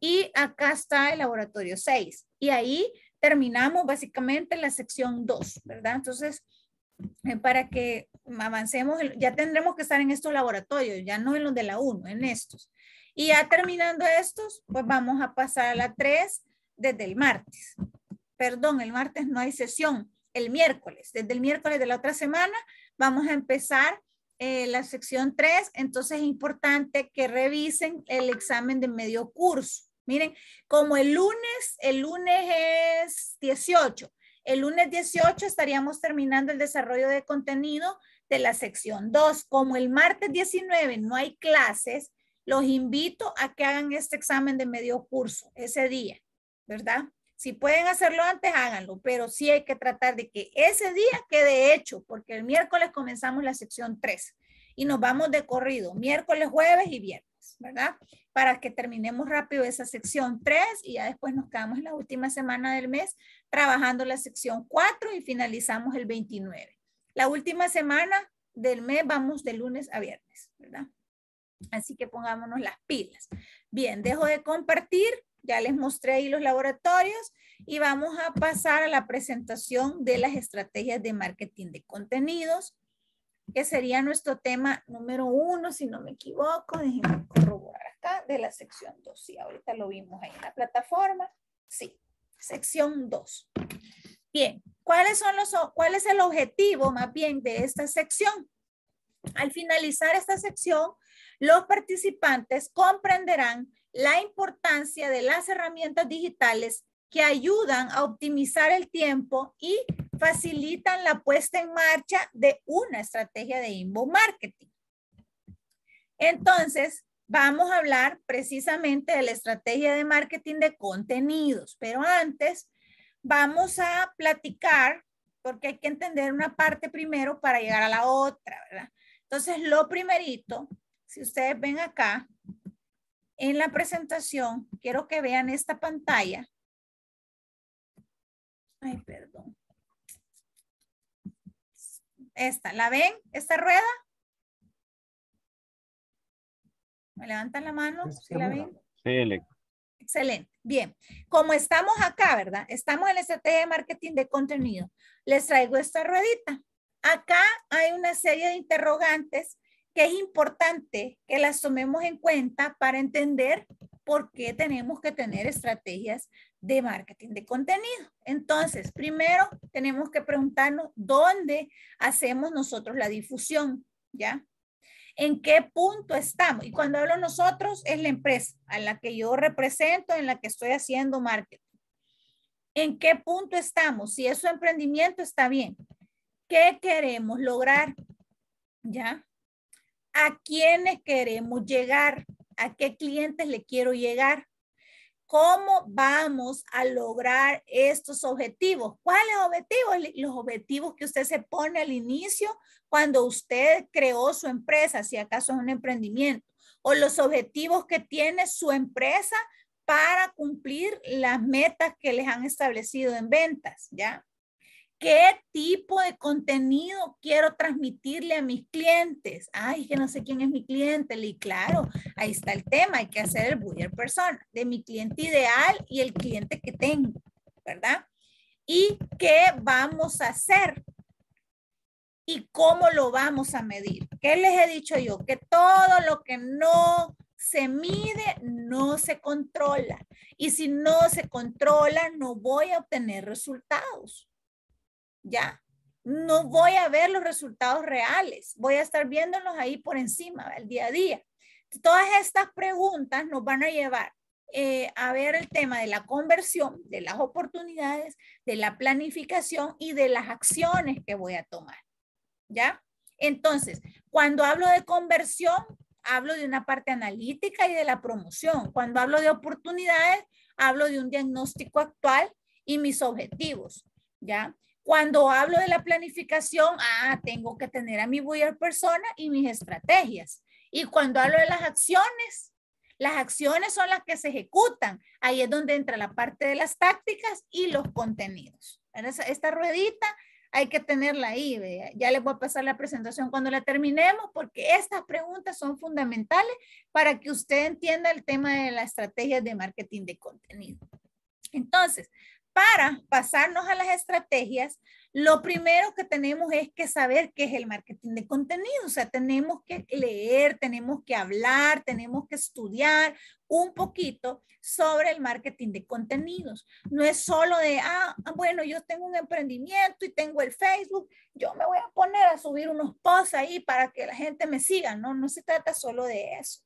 Y acá está el laboratorio 6. Y ahí terminamos básicamente la sección 2, ¿verdad? Entonces, eh, para que avancemos, ya tendremos que estar en estos laboratorios, ya no en los de la 1, en estos. Y ya terminando estos, pues vamos a pasar a la 3 desde el martes. Perdón, el martes no hay sesión, el miércoles. Desde el miércoles de la otra semana vamos a empezar eh, la sección 3. Entonces es importante que revisen el examen de medio curso. Miren, como el lunes, el lunes es 18. El lunes 18 estaríamos terminando el desarrollo de contenido de la sección 2. Como el martes 19 no hay clases, los invito a que hagan este examen de medio curso ese día, ¿verdad? Si pueden hacerlo antes, háganlo, pero sí hay que tratar de que ese día quede hecho, porque el miércoles comenzamos la sección 3 y nos vamos de corrido, miércoles, jueves y viernes, ¿verdad? Para que terminemos rápido esa sección 3 y ya después nos quedamos en la última semana del mes trabajando la sección 4 y finalizamos el 29. La última semana del mes vamos de lunes a viernes, ¿verdad? Así que pongámonos las pilas. Bien, dejo de compartir. Ya les mostré ahí los laboratorios y vamos a pasar a la presentación de las estrategias de marketing de contenidos, que sería nuestro tema número uno, si no me equivoco, déjenme corroborar acá, de la sección 2. Sí, ahorita lo vimos ahí en la plataforma. Sí, sección 2. Bien, ¿cuáles son los, ¿cuál es el objetivo más bien de esta sección? Al finalizar esta sección, los participantes comprenderán la importancia de las herramientas digitales que ayudan a optimizar el tiempo y facilitan la puesta en marcha de una estrategia de inbound marketing. Entonces, vamos a hablar precisamente de la estrategia de marketing de contenidos, pero antes vamos a platicar, porque hay que entender una parte primero para llegar a la otra, ¿verdad? Entonces, lo primerito si ustedes ven acá, en la presentación, quiero que vean esta pantalla. Ay, perdón. Esta, ¿la ven? ¿Esta rueda? ¿Me levantan la mano? ¿Sí la ven? Sí, Excelente. Bien, como estamos acá, ¿verdad? Estamos en la estrategia de marketing de contenido. Les traigo esta ruedita. Acá hay una serie de interrogantes que es importante que las tomemos en cuenta para entender por qué tenemos que tener estrategias de marketing de contenido. Entonces, primero tenemos que preguntarnos dónde hacemos nosotros la difusión, ¿ya? ¿En qué punto estamos? Y cuando hablo nosotros es la empresa a la que yo represento, en la que estoy haciendo marketing. ¿En qué punto estamos? Si es emprendimiento, está bien. ¿Qué queremos lograr? ¿Ya? a quiénes queremos llegar, a qué clientes le quiero llegar, cómo vamos a lograr estos objetivos. ¿Cuáles objetivos? Los objetivos que usted se pone al inicio cuando usted creó su empresa, si acaso es un emprendimiento, o los objetivos que tiene su empresa para cumplir las metas que les han establecido en ventas, ¿ya? ¿Qué tipo de contenido quiero transmitirle a mis clientes? Ay, que no sé quién es mi cliente. Y claro, ahí está el tema. Hay que hacer el buyer persona de mi cliente ideal y el cliente que tengo, ¿verdad? ¿Y qué vamos a hacer? ¿Y cómo lo vamos a medir? ¿Qué les he dicho yo? Que todo lo que no se mide, no se controla. Y si no se controla, no voy a obtener resultados ya. No voy a ver los resultados reales, voy a estar viéndolos ahí por encima, el día a día. Todas estas preguntas nos van a llevar eh, a ver el tema de la conversión, de las oportunidades, de la planificación y de las acciones que voy a tomar. ¿Ya? Entonces, cuando hablo de conversión, hablo de una parte analítica y de la promoción. Cuando hablo de oportunidades, hablo de un diagnóstico actual y mis objetivos. ¿Ya? Cuando hablo de la planificación, ah, tengo que tener a mi buyer persona y mis estrategias. Y cuando hablo de las acciones, las acciones son las que se ejecutan. Ahí es donde entra la parte de las tácticas y los contenidos. Esta ruedita hay que tenerla ahí. Ya les voy a pasar la presentación cuando la terminemos porque estas preguntas son fundamentales para que usted entienda el tema de las estrategias de marketing de contenido. Entonces, para pasarnos a las estrategias, lo primero que tenemos es que saber qué es el marketing de contenidos, O sea, tenemos que leer, tenemos que hablar, tenemos que estudiar un poquito sobre el marketing de contenidos. No es solo de, ah, ah, bueno, yo tengo un emprendimiento y tengo el Facebook, yo me voy a poner a subir unos posts ahí para que la gente me siga. No, no se trata solo de eso.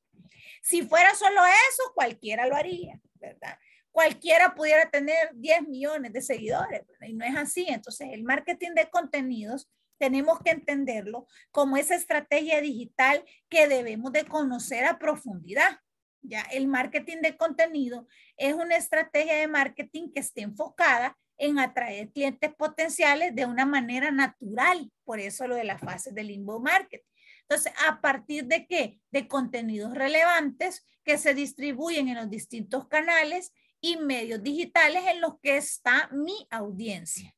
Si fuera solo eso, cualquiera lo haría, ¿verdad? cualquiera pudiera tener 10 millones de seguidores, y no es así. Entonces, el marketing de contenidos tenemos que entenderlo como esa estrategia digital que debemos de conocer a profundidad. Ya el marketing de contenido es una estrategia de marketing que esté enfocada en atraer clientes potenciales de una manera natural, por eso lo de las fases del inbound marketing. Entonces, ¿a partir de qué? De contenidos relevantes que se distribuyen en los distintos canales y medios digitales en los que está mi audiencia.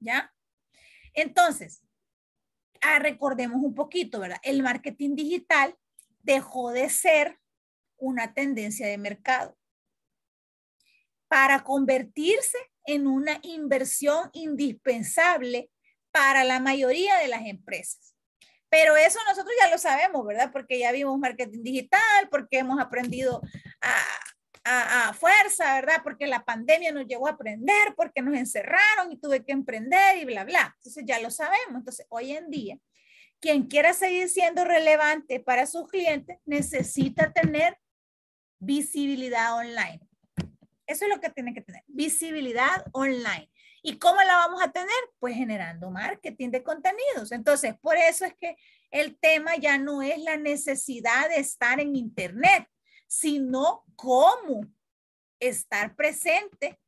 ¿Ya? Entonces, ah, recordemos un poquito, ¿verdad? El marketing digital dejó de ser una tendencia de mercado para convertirse en una inversión indispensable para la mayoría de las empresas. Pero eso nosotros ya lo sabemos, ¿verdad? Porque ya vimos marketing digital, porque hemos aprendido a, a, fuerza, ¿verdad? Porque la pandemia nos llevó a aprender, porque nos encerraron y tuve que emprender y bla, bla. Entonces ya lo sabemos. Entonces, hoy en día, quien quiera seguir siendo relevante para sus clientes necesita tener visibilidad online. Eso es lo que tiene que tener, visibilidad online. ¿Y cómo la vamos a tener? Pues generando marketing de contenidos. Entonces, por eso es que el tema ya no es la necesidad de estar en Internet, sino cómo estar presente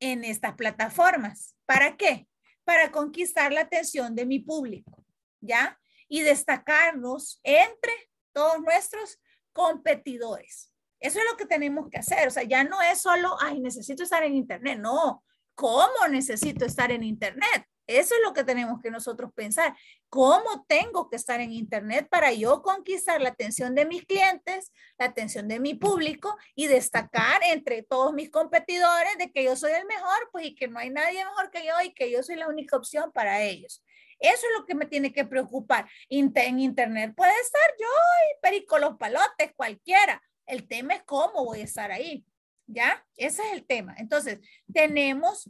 en estas plataformas. ¿Para qué? Para conquistar la atención de mi público, ¿ya? Y destacarnos entre todos nuestros competidores. Eso es lo que tenemos que hacer. O sea, ya no es solo, ay, necesito estar en Internet. No, ¿cómo necesito estar en Internet? Eso es lo que tenemos que nosotros pensar. ¿Cómo tengo que estar en Internet para yo conquistar la atención de mis clientes, la atención de mi público y destacar entre todos mis competidores de que yo soy el mejor, pues y que no hay nadie mejor que yo y que yo soy la única opción para ellos? Eso es lo que me tiene que preocupar. en Internet puede estar yo y perico los palotes, cualquiera. El tema es cómo voy a estar ahí. ¿Ya? Ese es el tema. Entonces, tenemos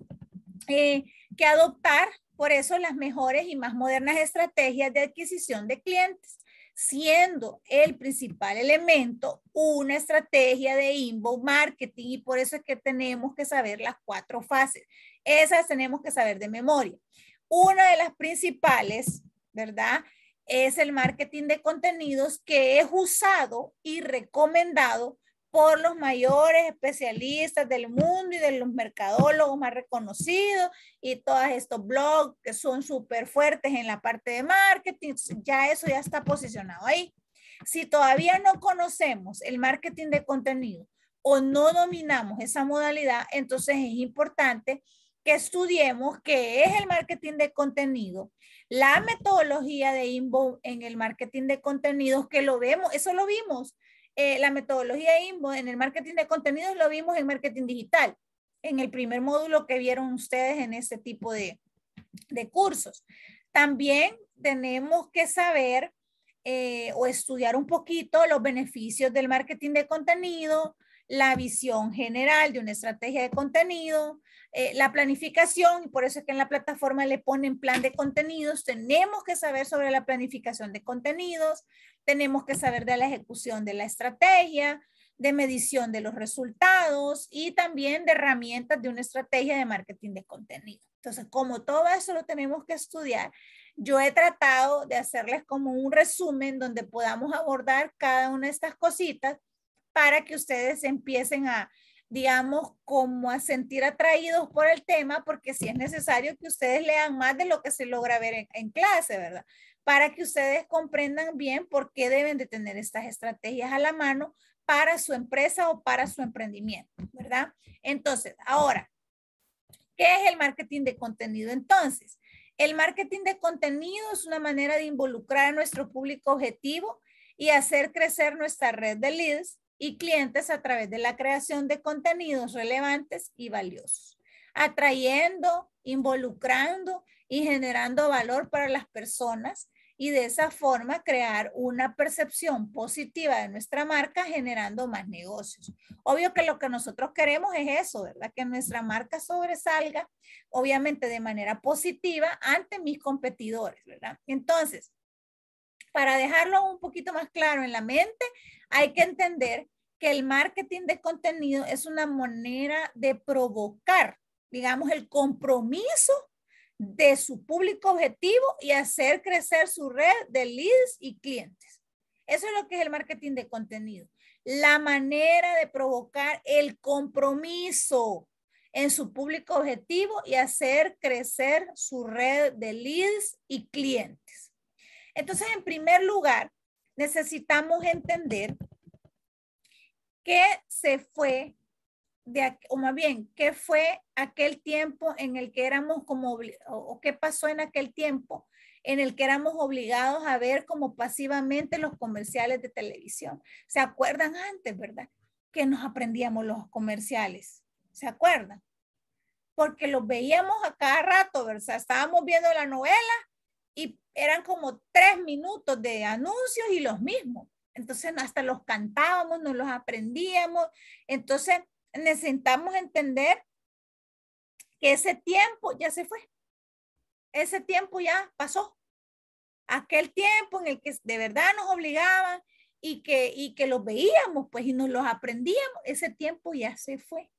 eh, que adoptar, por eso, las mejores y más modernas estrategias de adquisición de clientes, siendo el principal elemento una estrategia de inbound marketing y por eso es que tenemos que saber las cuatro fases. Esas tenemos que saber de memoria. Una de las principales, ¿verdad? Es el marketing de contenidos que es usado y recomendado por los mayores especialistas del mundo y de los mercadólogos más reconocidos y todos estos blogs que son súper fuertes en la parte de marketing, ya eso ya está posicionado ahí. Si todavía no conocemos el marketing de contenido o no dominamos esa modalidad, entonces es importante que estudiemos qué es el marketing de contenido, la metodología de Inbound en el marketing de contenidos, que lo vemos, eso lo vimos eh, la metodología en el marketing de contenidos lo vimos en marketing digital, en el primer módulo que vieron ustedes en este tipo de, cursos. También tenemos que saber eh, o estudiar un poquito los beneficios del marketing de contenido, la visión general de una estrategia de contenido, eh, la planificación, y por eso es que en la plataforma le ponen plan de contenidos, tenemos que saber sobre la planificación de contenidos, tenemos que saber de la ejecución de la estrategia, de medición de los resultados y también de herramientas de una estrategia de marketing de contenido. Entonces, como todo eso lo tenemos que estudiar, yo he tratado de hacerles como un resumen donde podamos abordar cada una de estas cositas para que ustedes empiecen a, digamos, como a sentir atraídos por el tema, porque si es necesario que ustedes lean más de lo que se logra ver en, en, clase, ¿verdad? Para que ustedes comprendan bien por qué deben de tener estas estrategias a la mano para su empresa o para su emprendimiento, ¿verdad? Entonces, ahora, ¿qué es el marketing de contenido entonces? El marketing de contenido es una manera de involucrar a nuestro público objetivo y hacer crecer nuestra red de leads y clientes a través de la creación de contenidos relevantes y valiosos, atrayendo, involucrando y generando valor para las personas y de esa forma crear una percepción positiva de nuestra marca generando más negocios. Obvio que lo que nosotros queremos es eso, ¿verdad? Que nuestra marca sobresalga, obviamente de manera positiva ante mis competidores, ¿verdad? Entonces, para dejarlo un poquito más claro en la mente, hay que entender que el marketing de contenido es una manera de provocar, digamos, el compromiso de su público objetivo y hacer crecer su red de leads y clientes. Eso es lo que es el marketing de contenido. La manera de provocar el compromiso en su público objetivo y hacer crecer su red de leads y clientes. Entonces, en primer lugar, necesitamos entender ¿qué se fue de, o más bien, qué fue aquel tiempo en el que éramos como, o qué pasó en aquel tiempo en el que éramos obligados a ver como pasivamente los comerciales de televisión. ¿Se acuerdan antes, verdad? Que nos aprendíamos los comerciales. ¿Se acuerdan? Porque los veíamos a cada rato, ¿verdad? Estábamos viendo la novela y eran como tres minutos de anuncios y los mismos. Entonces hasta los cantábamos, nos los aprendíamos. Entonces necesitamos entender que ese tiempo ya se fue. Ese tiempo ya pasó. Aquel tiempo en el que de verdad nos obligaban y que, y que los veíamos, pues, y nos los aprendíamos, ese tiempo ya se fue.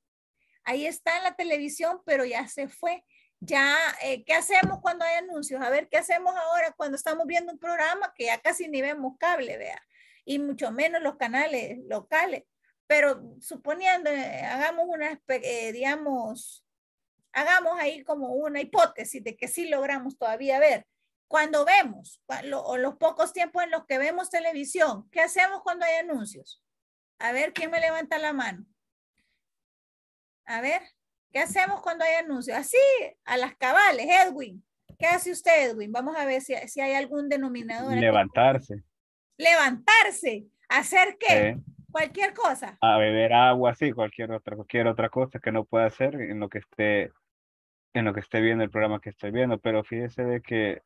Ahí está en la televisión, pero ya se fue. Ya, eh, ¿qué hacemos cuando hay anuncios? A ver, ¿qué hacemos ahora cuando estamos viendo un programa que ya casi ni vemos cable, vea? y mucho menos los canales locales. Pero suponiendo, eh, hagamos una, eh, digamos, hagamos ahí como una hipótesis de que sí logramos todavía ver. Cuando vemos, o los pocos tiempos en los que vemos televisión, ¿qué hacemos cuando hay anuncios? A ver, ¿quién me levanta la mano? A ver, ¿qué hacemos cuando hay anuncios? Así, a las cabales, Edwin. ¿Qué hace usted, Edwin? Vamos a ver si, hay algún denominador. Levantarse levantarse, hacer qué, cualquier cosa. A beber agua, sí, cualquier otra, cualquier otra cosa que no pueda hacer en lo que esté, en lo que esté viendo el programa que estoy viendo. Pero fíjese de que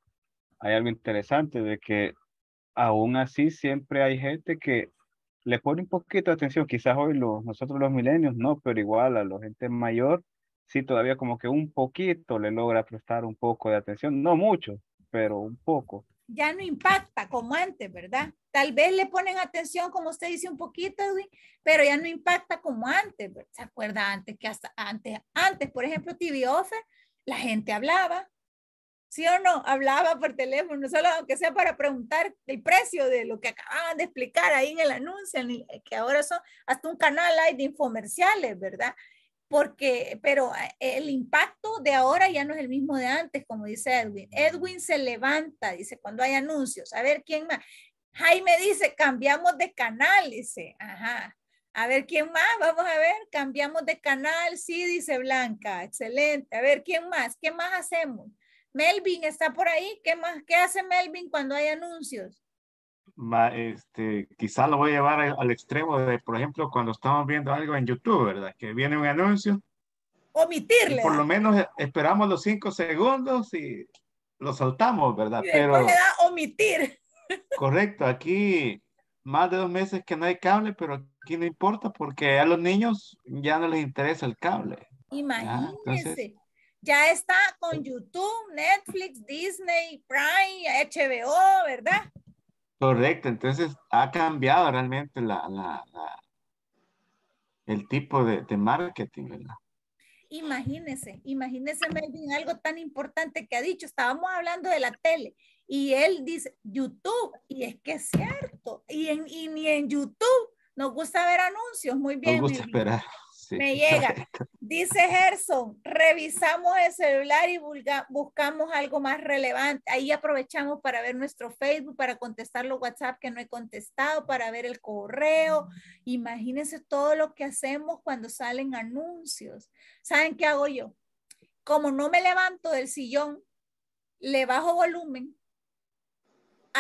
hay algo interesante de que aún así siempre hay gente que le pone un poquito de atención, quizás hoy los, nosotros los milenios no, pero igual a la gente mayor sí todavía como que un poquito le logra prestar un poco de atención, no mucho, pero un poco. Ya no impacta como antes, ¿verdad? Tal vez le ponen atención, como usted dice, un poquito, Edwin, pero ya no impacta como antes. ¿Se acuerda antes que hasta antes, antes, por ejemplo, TV Offer, la gente hablaba, ¿sí o no? Hablaba por teléfono, solo aunque sea para preguntar el precio de lo que acababan de explicar ahí en el anuncio, que ahora son hasta un canal de infomerciales, ¿verdad? Porque, pero eh, el impacto de ahora ya no es el mismo de antes, como dice Edwin. Edwin se levanta, dice, cuando hay anuncios, a ver quién más. Jaime dice, cambiamos de canal, dice. Ajá. A ver, ¿quién más? Vamos a ver, cambiamos de canal, sí, dice Blanca, excelente. A ver, ¿quién más? ¿Qué más hacemos? Melvin está por ahí, ¿qué más? ¿Qué hace Melvin cuando hay anuncios? Ma, este, quizá lo voy a llevar al, extremo de, por ejemplo, cuando estamos viendo algo en YouTube, ¿verdad? Que viene un anuncio. Omitirle. Por lo menos esperamos los cinco segundos y lo saltamos, ¿verdad? Pero le da omitir. Correcto, aquí más de dos meses que no hay cable, pero aquí no importa porque a los niños ya no les interesa el cable. Imagínense, ya está con YouTube, Netflix, Disney, Prime, HBO, ¿verdad? Correcto, entonces ha cambiado realmente la, el tipo de, marketing, ¿verdad? Imagínense, imagínense, Melvin, algo tan importante que ha dicho. Estábamos hablando de la tele, y él dice, YouTube, y es que es cierto, y, en, ni en YouTube nos gusta ver anuncios, muy bien. me llega. Dice Gerson, revisamos el celular y buscamos algo más relevante. Ahí aprovechamos para ver nuestro Facebook, para contestar los WhatsApp que no he contestado, para ver el correo. Imagínense todo lo que hacemos cuando salen anuncios. ¿Saben qué hago yo? Como no me levanto del sillón, le bajo volumen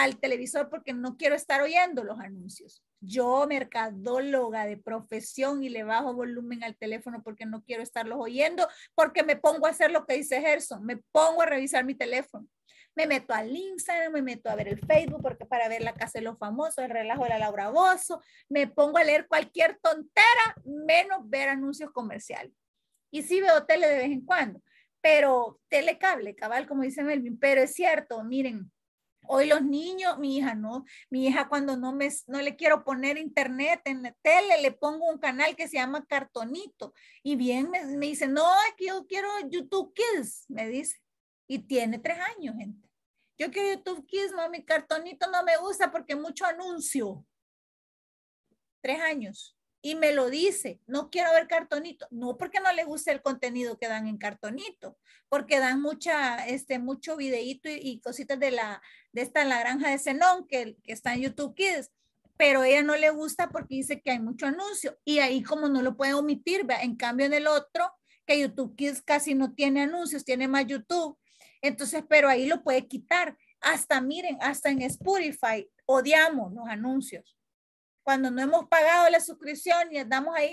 al televisor porque no quiero estar oyendo los anuncios. Yo, mercadóloga de profesión, y le bajo volumen al teléfono porque no quiero estarlos oyendo, porque me pongo a hacer lo que dice Gerson, me pongo a revisar mi teléfono. Me meto al Instagram, me meto a ver el Facebook porque para ver la casa de los famosos, el relajo de la Laura Bozo, me pongo a leer cualquier tontera, menos ver anuncios comerciales. Y sí veo tele de vez en cuando, pero telecable, cabal, como dice Melvin, pero es cierto, miren, Hoy los niños, mi hija no, mi hija cuando no, me, no le quiero poner internet en tele, le pongo un canal que se llama Cartonito. Y bien, me, dice, no, aquí yo quiero YouTube Kids, me dice. Y tiene tres años, gente. Yo quiero YouTube Kids, mi Cartonito no me gusta porque mucho anuncio. Tres años. Y me lo dice, no quiero ver cartonito. No porque no le guste el contenido que dan en cartonito, porque dan mucha, este, mucho videíto y cositas de la, está en la granja de Zenón, que, está en YouTube Kids, pero ella no le gusta porque dice que hay mucho anuncio y ahí como no lo puede omitir, en cambio en el otro, que YouTube Kids casi no tiene anuncios, tiene más YouTube, entonces, pero ahí lo puede quitar. Hasta miren, hasta en Spotify odiamos los anuncios. Cuando no hemos pagado la suscripción y damos ahí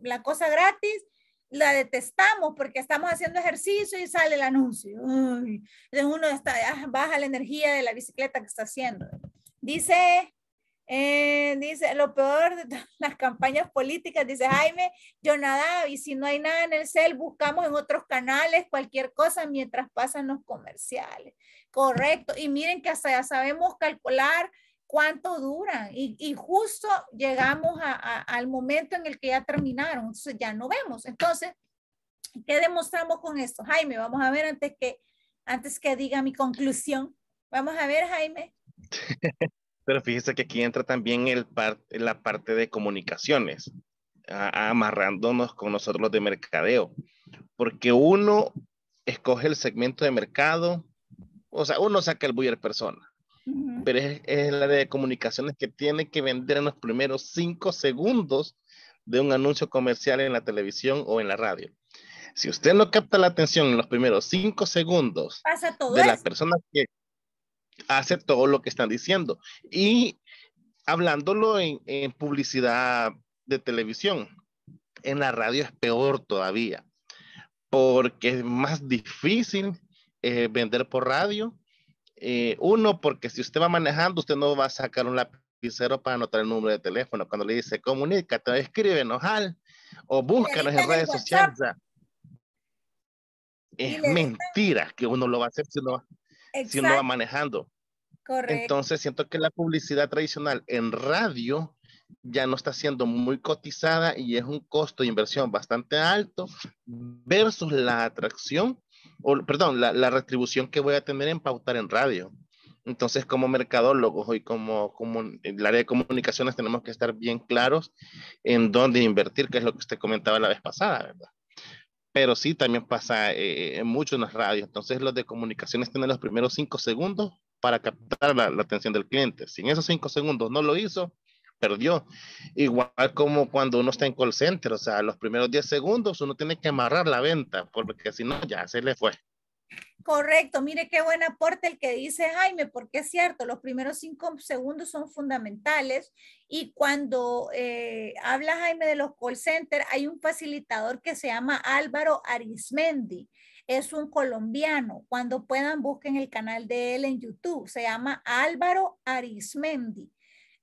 la cosa gratis, la detestamos porque estamos haciendo ejercicio y sale el anuncio. entonces uno está, ah, baja la energía de la bicicleta que está haciendo. Dice, eh, dice, lo peor de las campañas políticas, dice Jaime, yo nada, y si no hay nada en el cel, buscamos en otros canales cualquier cosa mientras pasan los comerciales. Correcto. Y miren que hasta ya sabemos calcular cuánto duran. Y, justo llegamos al momento en el que ya terminaron, entonces ya no vemos. Entonces, ¿qué demostramos con esto? Jaime, vamos a ver antes que, antes que diga mi conclusión. Vamos a ver, Jaime. Pero fíjese que aquí entra también el la parte de comunicaciones, amarrándonos con nosotros los de mercadeo, porque uno escoge el segmento de mercado, o sea, uno saca el buyer persona pero es, la de comunicaciones que tiene que vender en los primeros cinco segundos de un anuncio comercial en la televisión o en la radio. Si usted no capta la atención en los primeros cinco segundos de las personas que hace todo lo que están diciendo y hablándolo en, publicidad de televisión, en la radio es peor todavía porque es más difícil eh, vender por radio eh, uno, porque si usted va manejando, usted no va a sacar un lapicero para anotar el número de teléfono. Cuando le dice comunícate, escríbenos al o búscanos en redes sociales. es mentira que uno lo va a hacer si uno, si va manejando. Entonces siento que la publicidad tradicional en radio ya no está siendo muy cotizada y es un costo de inversión bastante alto versus la atracción perdón, la, la, retribución que voy a tener en pautar en radio. Entonces, como mercadólogos y como, en el área de comunicaciones tenemos que estar bien claros en dónde invertir, que es lo que usted comentaba la vez pasada, ¿verdad? Pero sí, también pasa eh, en mucho en las radios. Entonces, los de comunicaciones tienen los primeros cinco segundos para captar la, la atención del cliente. Si en esos cinco segundos no lo hizo, perdió. Igual como cuando uno está en call center, o sea, los primeros 10 segundos uno tiene que amarrar la venta, porque si no, ya se le fue. Correcto, mire qué buen aporte el que dice Jaime, porque es cierto, los primeros cinco segundos son fundamentales y cuando eh, habla Jaime de los call center hay un facilitador que se llama Álvaro Arismendi, es un colombiano, cuando puedan busquen el canal de él en YouTube, se llama Álvaro Arismendi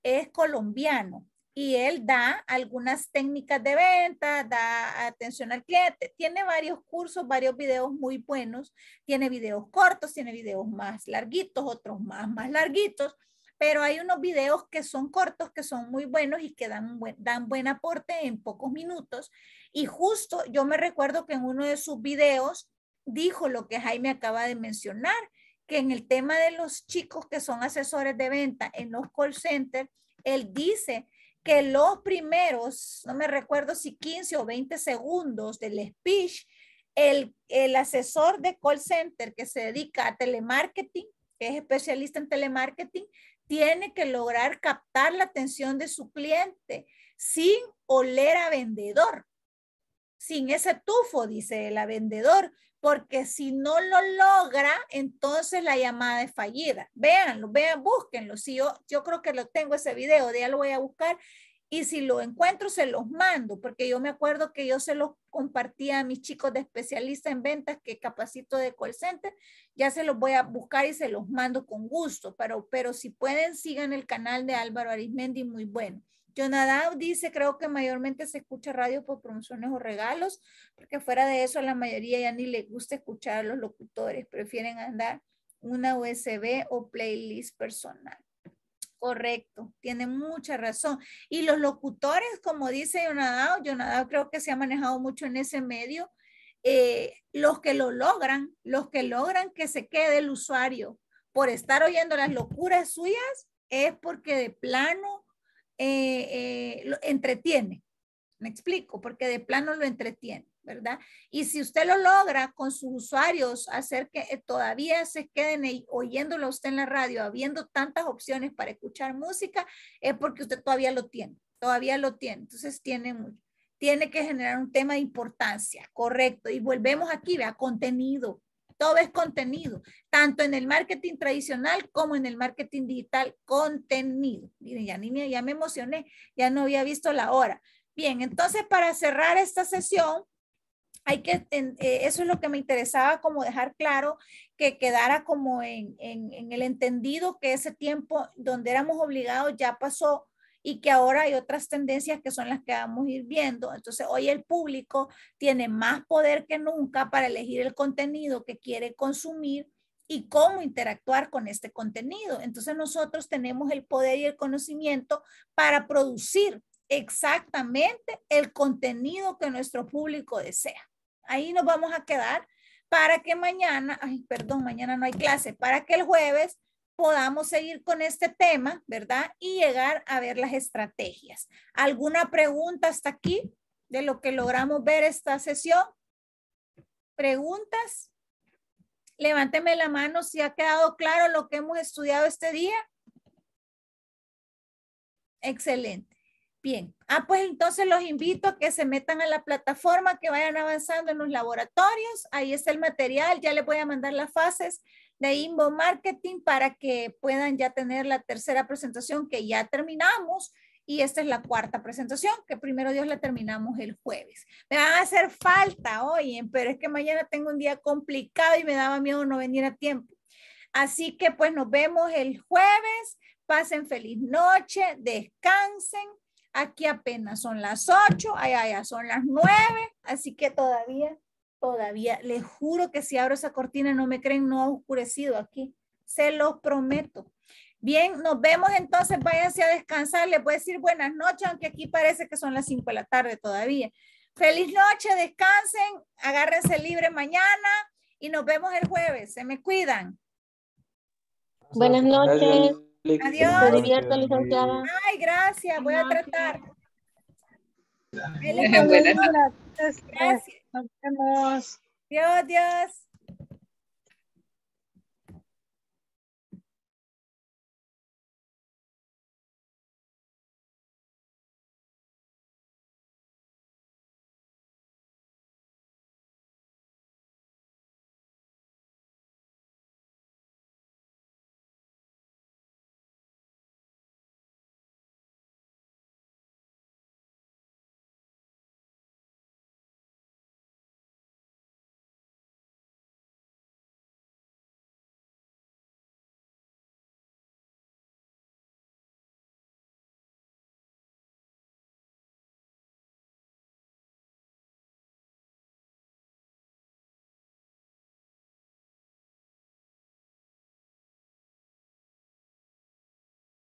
es colombiano y él da algunas técnicas de venta, da atención al cliente, tiene varios cursos, varios videos muy buenos, tiene videos cortos, tiene videos más larguitos, otros más, más larguitos, pero hay unos videos que son cortos, que son muy buenos y que dan, buen, dan buen aporte en pocos minutos. Y justo yo me recuerdo que en uno de sus videos dijo lo que Jaime acaba de mencionar, que en el tema de los chicos que son asesores de venta en los call centers, él dice que los primeros, no me recuerdo si 15 o 20 segundos del speech, el, asesor de call center que se dedica a telemarketing, que es especialista en telemarketing, tiene que lograr captar la atención de su cliente sin oler a vendedor, sin ese tufo, dice el vendedor, porque si no lo logra, entonces la llamada es fallida. Véanlo, vean, búsquenlo. yo, yo creo que lo tengo ese video, ya lo voy a buscar. Y si lo encuentro, se los mando, porque yo me acuerdo que yo se los compartía a mis chicos de especialistas en ventas que capacito de call center. Ya se los voy a buscar y se los mando con gusto, pero, pero si pueden, sigan el canal de Álvaro Arismendi, muy bueno. Jonadau dice, creo que mayormente se escucha radio por promociones o regalos, porque fuera de eso a la mayoría ya ni le gusta escuchar a los locutores, prefieren andar una USB o playlist personal. Correcto, tiene mucha razón. Y los locutores, como dice Jonadau, Jonadau creo que se ha manejado mucho en ese medio, eh, los que lo logran, los que logran que se quede el usuario por estar oyendo las locuras suyas, es porque de plano eh, eh, lo entretiene. Me explico, porque de plano lo entretiene, ¿verdad? Y si usted lo logra con sus usuarios, hacer que eh, todavía se queden oyéndolo usted en la radio, habiendo tantas opciones para escuchar música, es porque usted todavía lo tiene, todavía lo tiene. Entonces tiene mucho. Tiene que generar un tema de importancia, correcto. Y volvemos aquí, vea, contenido todo es contenido, tanto en el marketing tradicional como en el marketing digital, contenido. Miren, ya, ni, ya me emocioné, ya no había visto la hora. Bien, entonces para cerrar esta sesión, hay que, eh, eso es lo que me interesaba como dejar claro, que quedara como en, en el entendido que ese tiempo donde éramos obligados ya pasó y que ahora hay otras tendencias que son las que vamos a ir viendo. Entonces, hoy el público tiene más poder que nunca para elegir el contenido que quiere consumir y cómo interactuar con este contenido. Entonces, nosotros tenemos el poder y el conocimiento para producir exactamente el contenido que nuestro público desea. Ahí nos vamos a quedar para que mañana, ay, perdón, mañana no hay clase, para que el jueves podamos seguir con este tema, ¿verdad? Y llegar a ver las estrategias. ¿Alguna pregunta hasta aquí de lo que logramos ver esta sesión? ¿Preguntas? Levánteme la mano si ha quedado claro lo que hemos estudiado este día. Excelente. Bien. Ah, pues entonces los invito a que se metan a la plataforma, que vayan avanzando en los laboratorios. Ahí está el material. Ya les voy a mandar las fases de Invo Marketing para que puedan ya tener la tercera presentación que ya terminamos y esta es la cuarta presentación, que primero Dios la terminamos el jueves. Me van a hacer falta, hoy, pero es que mañana tengo un día complicado y me daba miedo no venir a tiempo. Así que pues nos vemos el jueves, pasen feliz noche, descansen. Aquí apenas son las ocho, allá ya son las nueve, así que todavía todavía, les juro que si abro esa cortina no me creen, no ha oscurecido aquí. Se los prometo. Bien, nos vemos entonces, váyanse a descansar, les voy a decir buenas noches, aunque aquí parece que son las 5 de la tarde todavía. Feliz noche, descansen, agárrense libre mañana y nos vemos el jueves, se me cuidan. Buenas noches. Adiós. Ay, gracias, voy a tratar. Buenas Gracias. Nos vemos. Dios, Dios.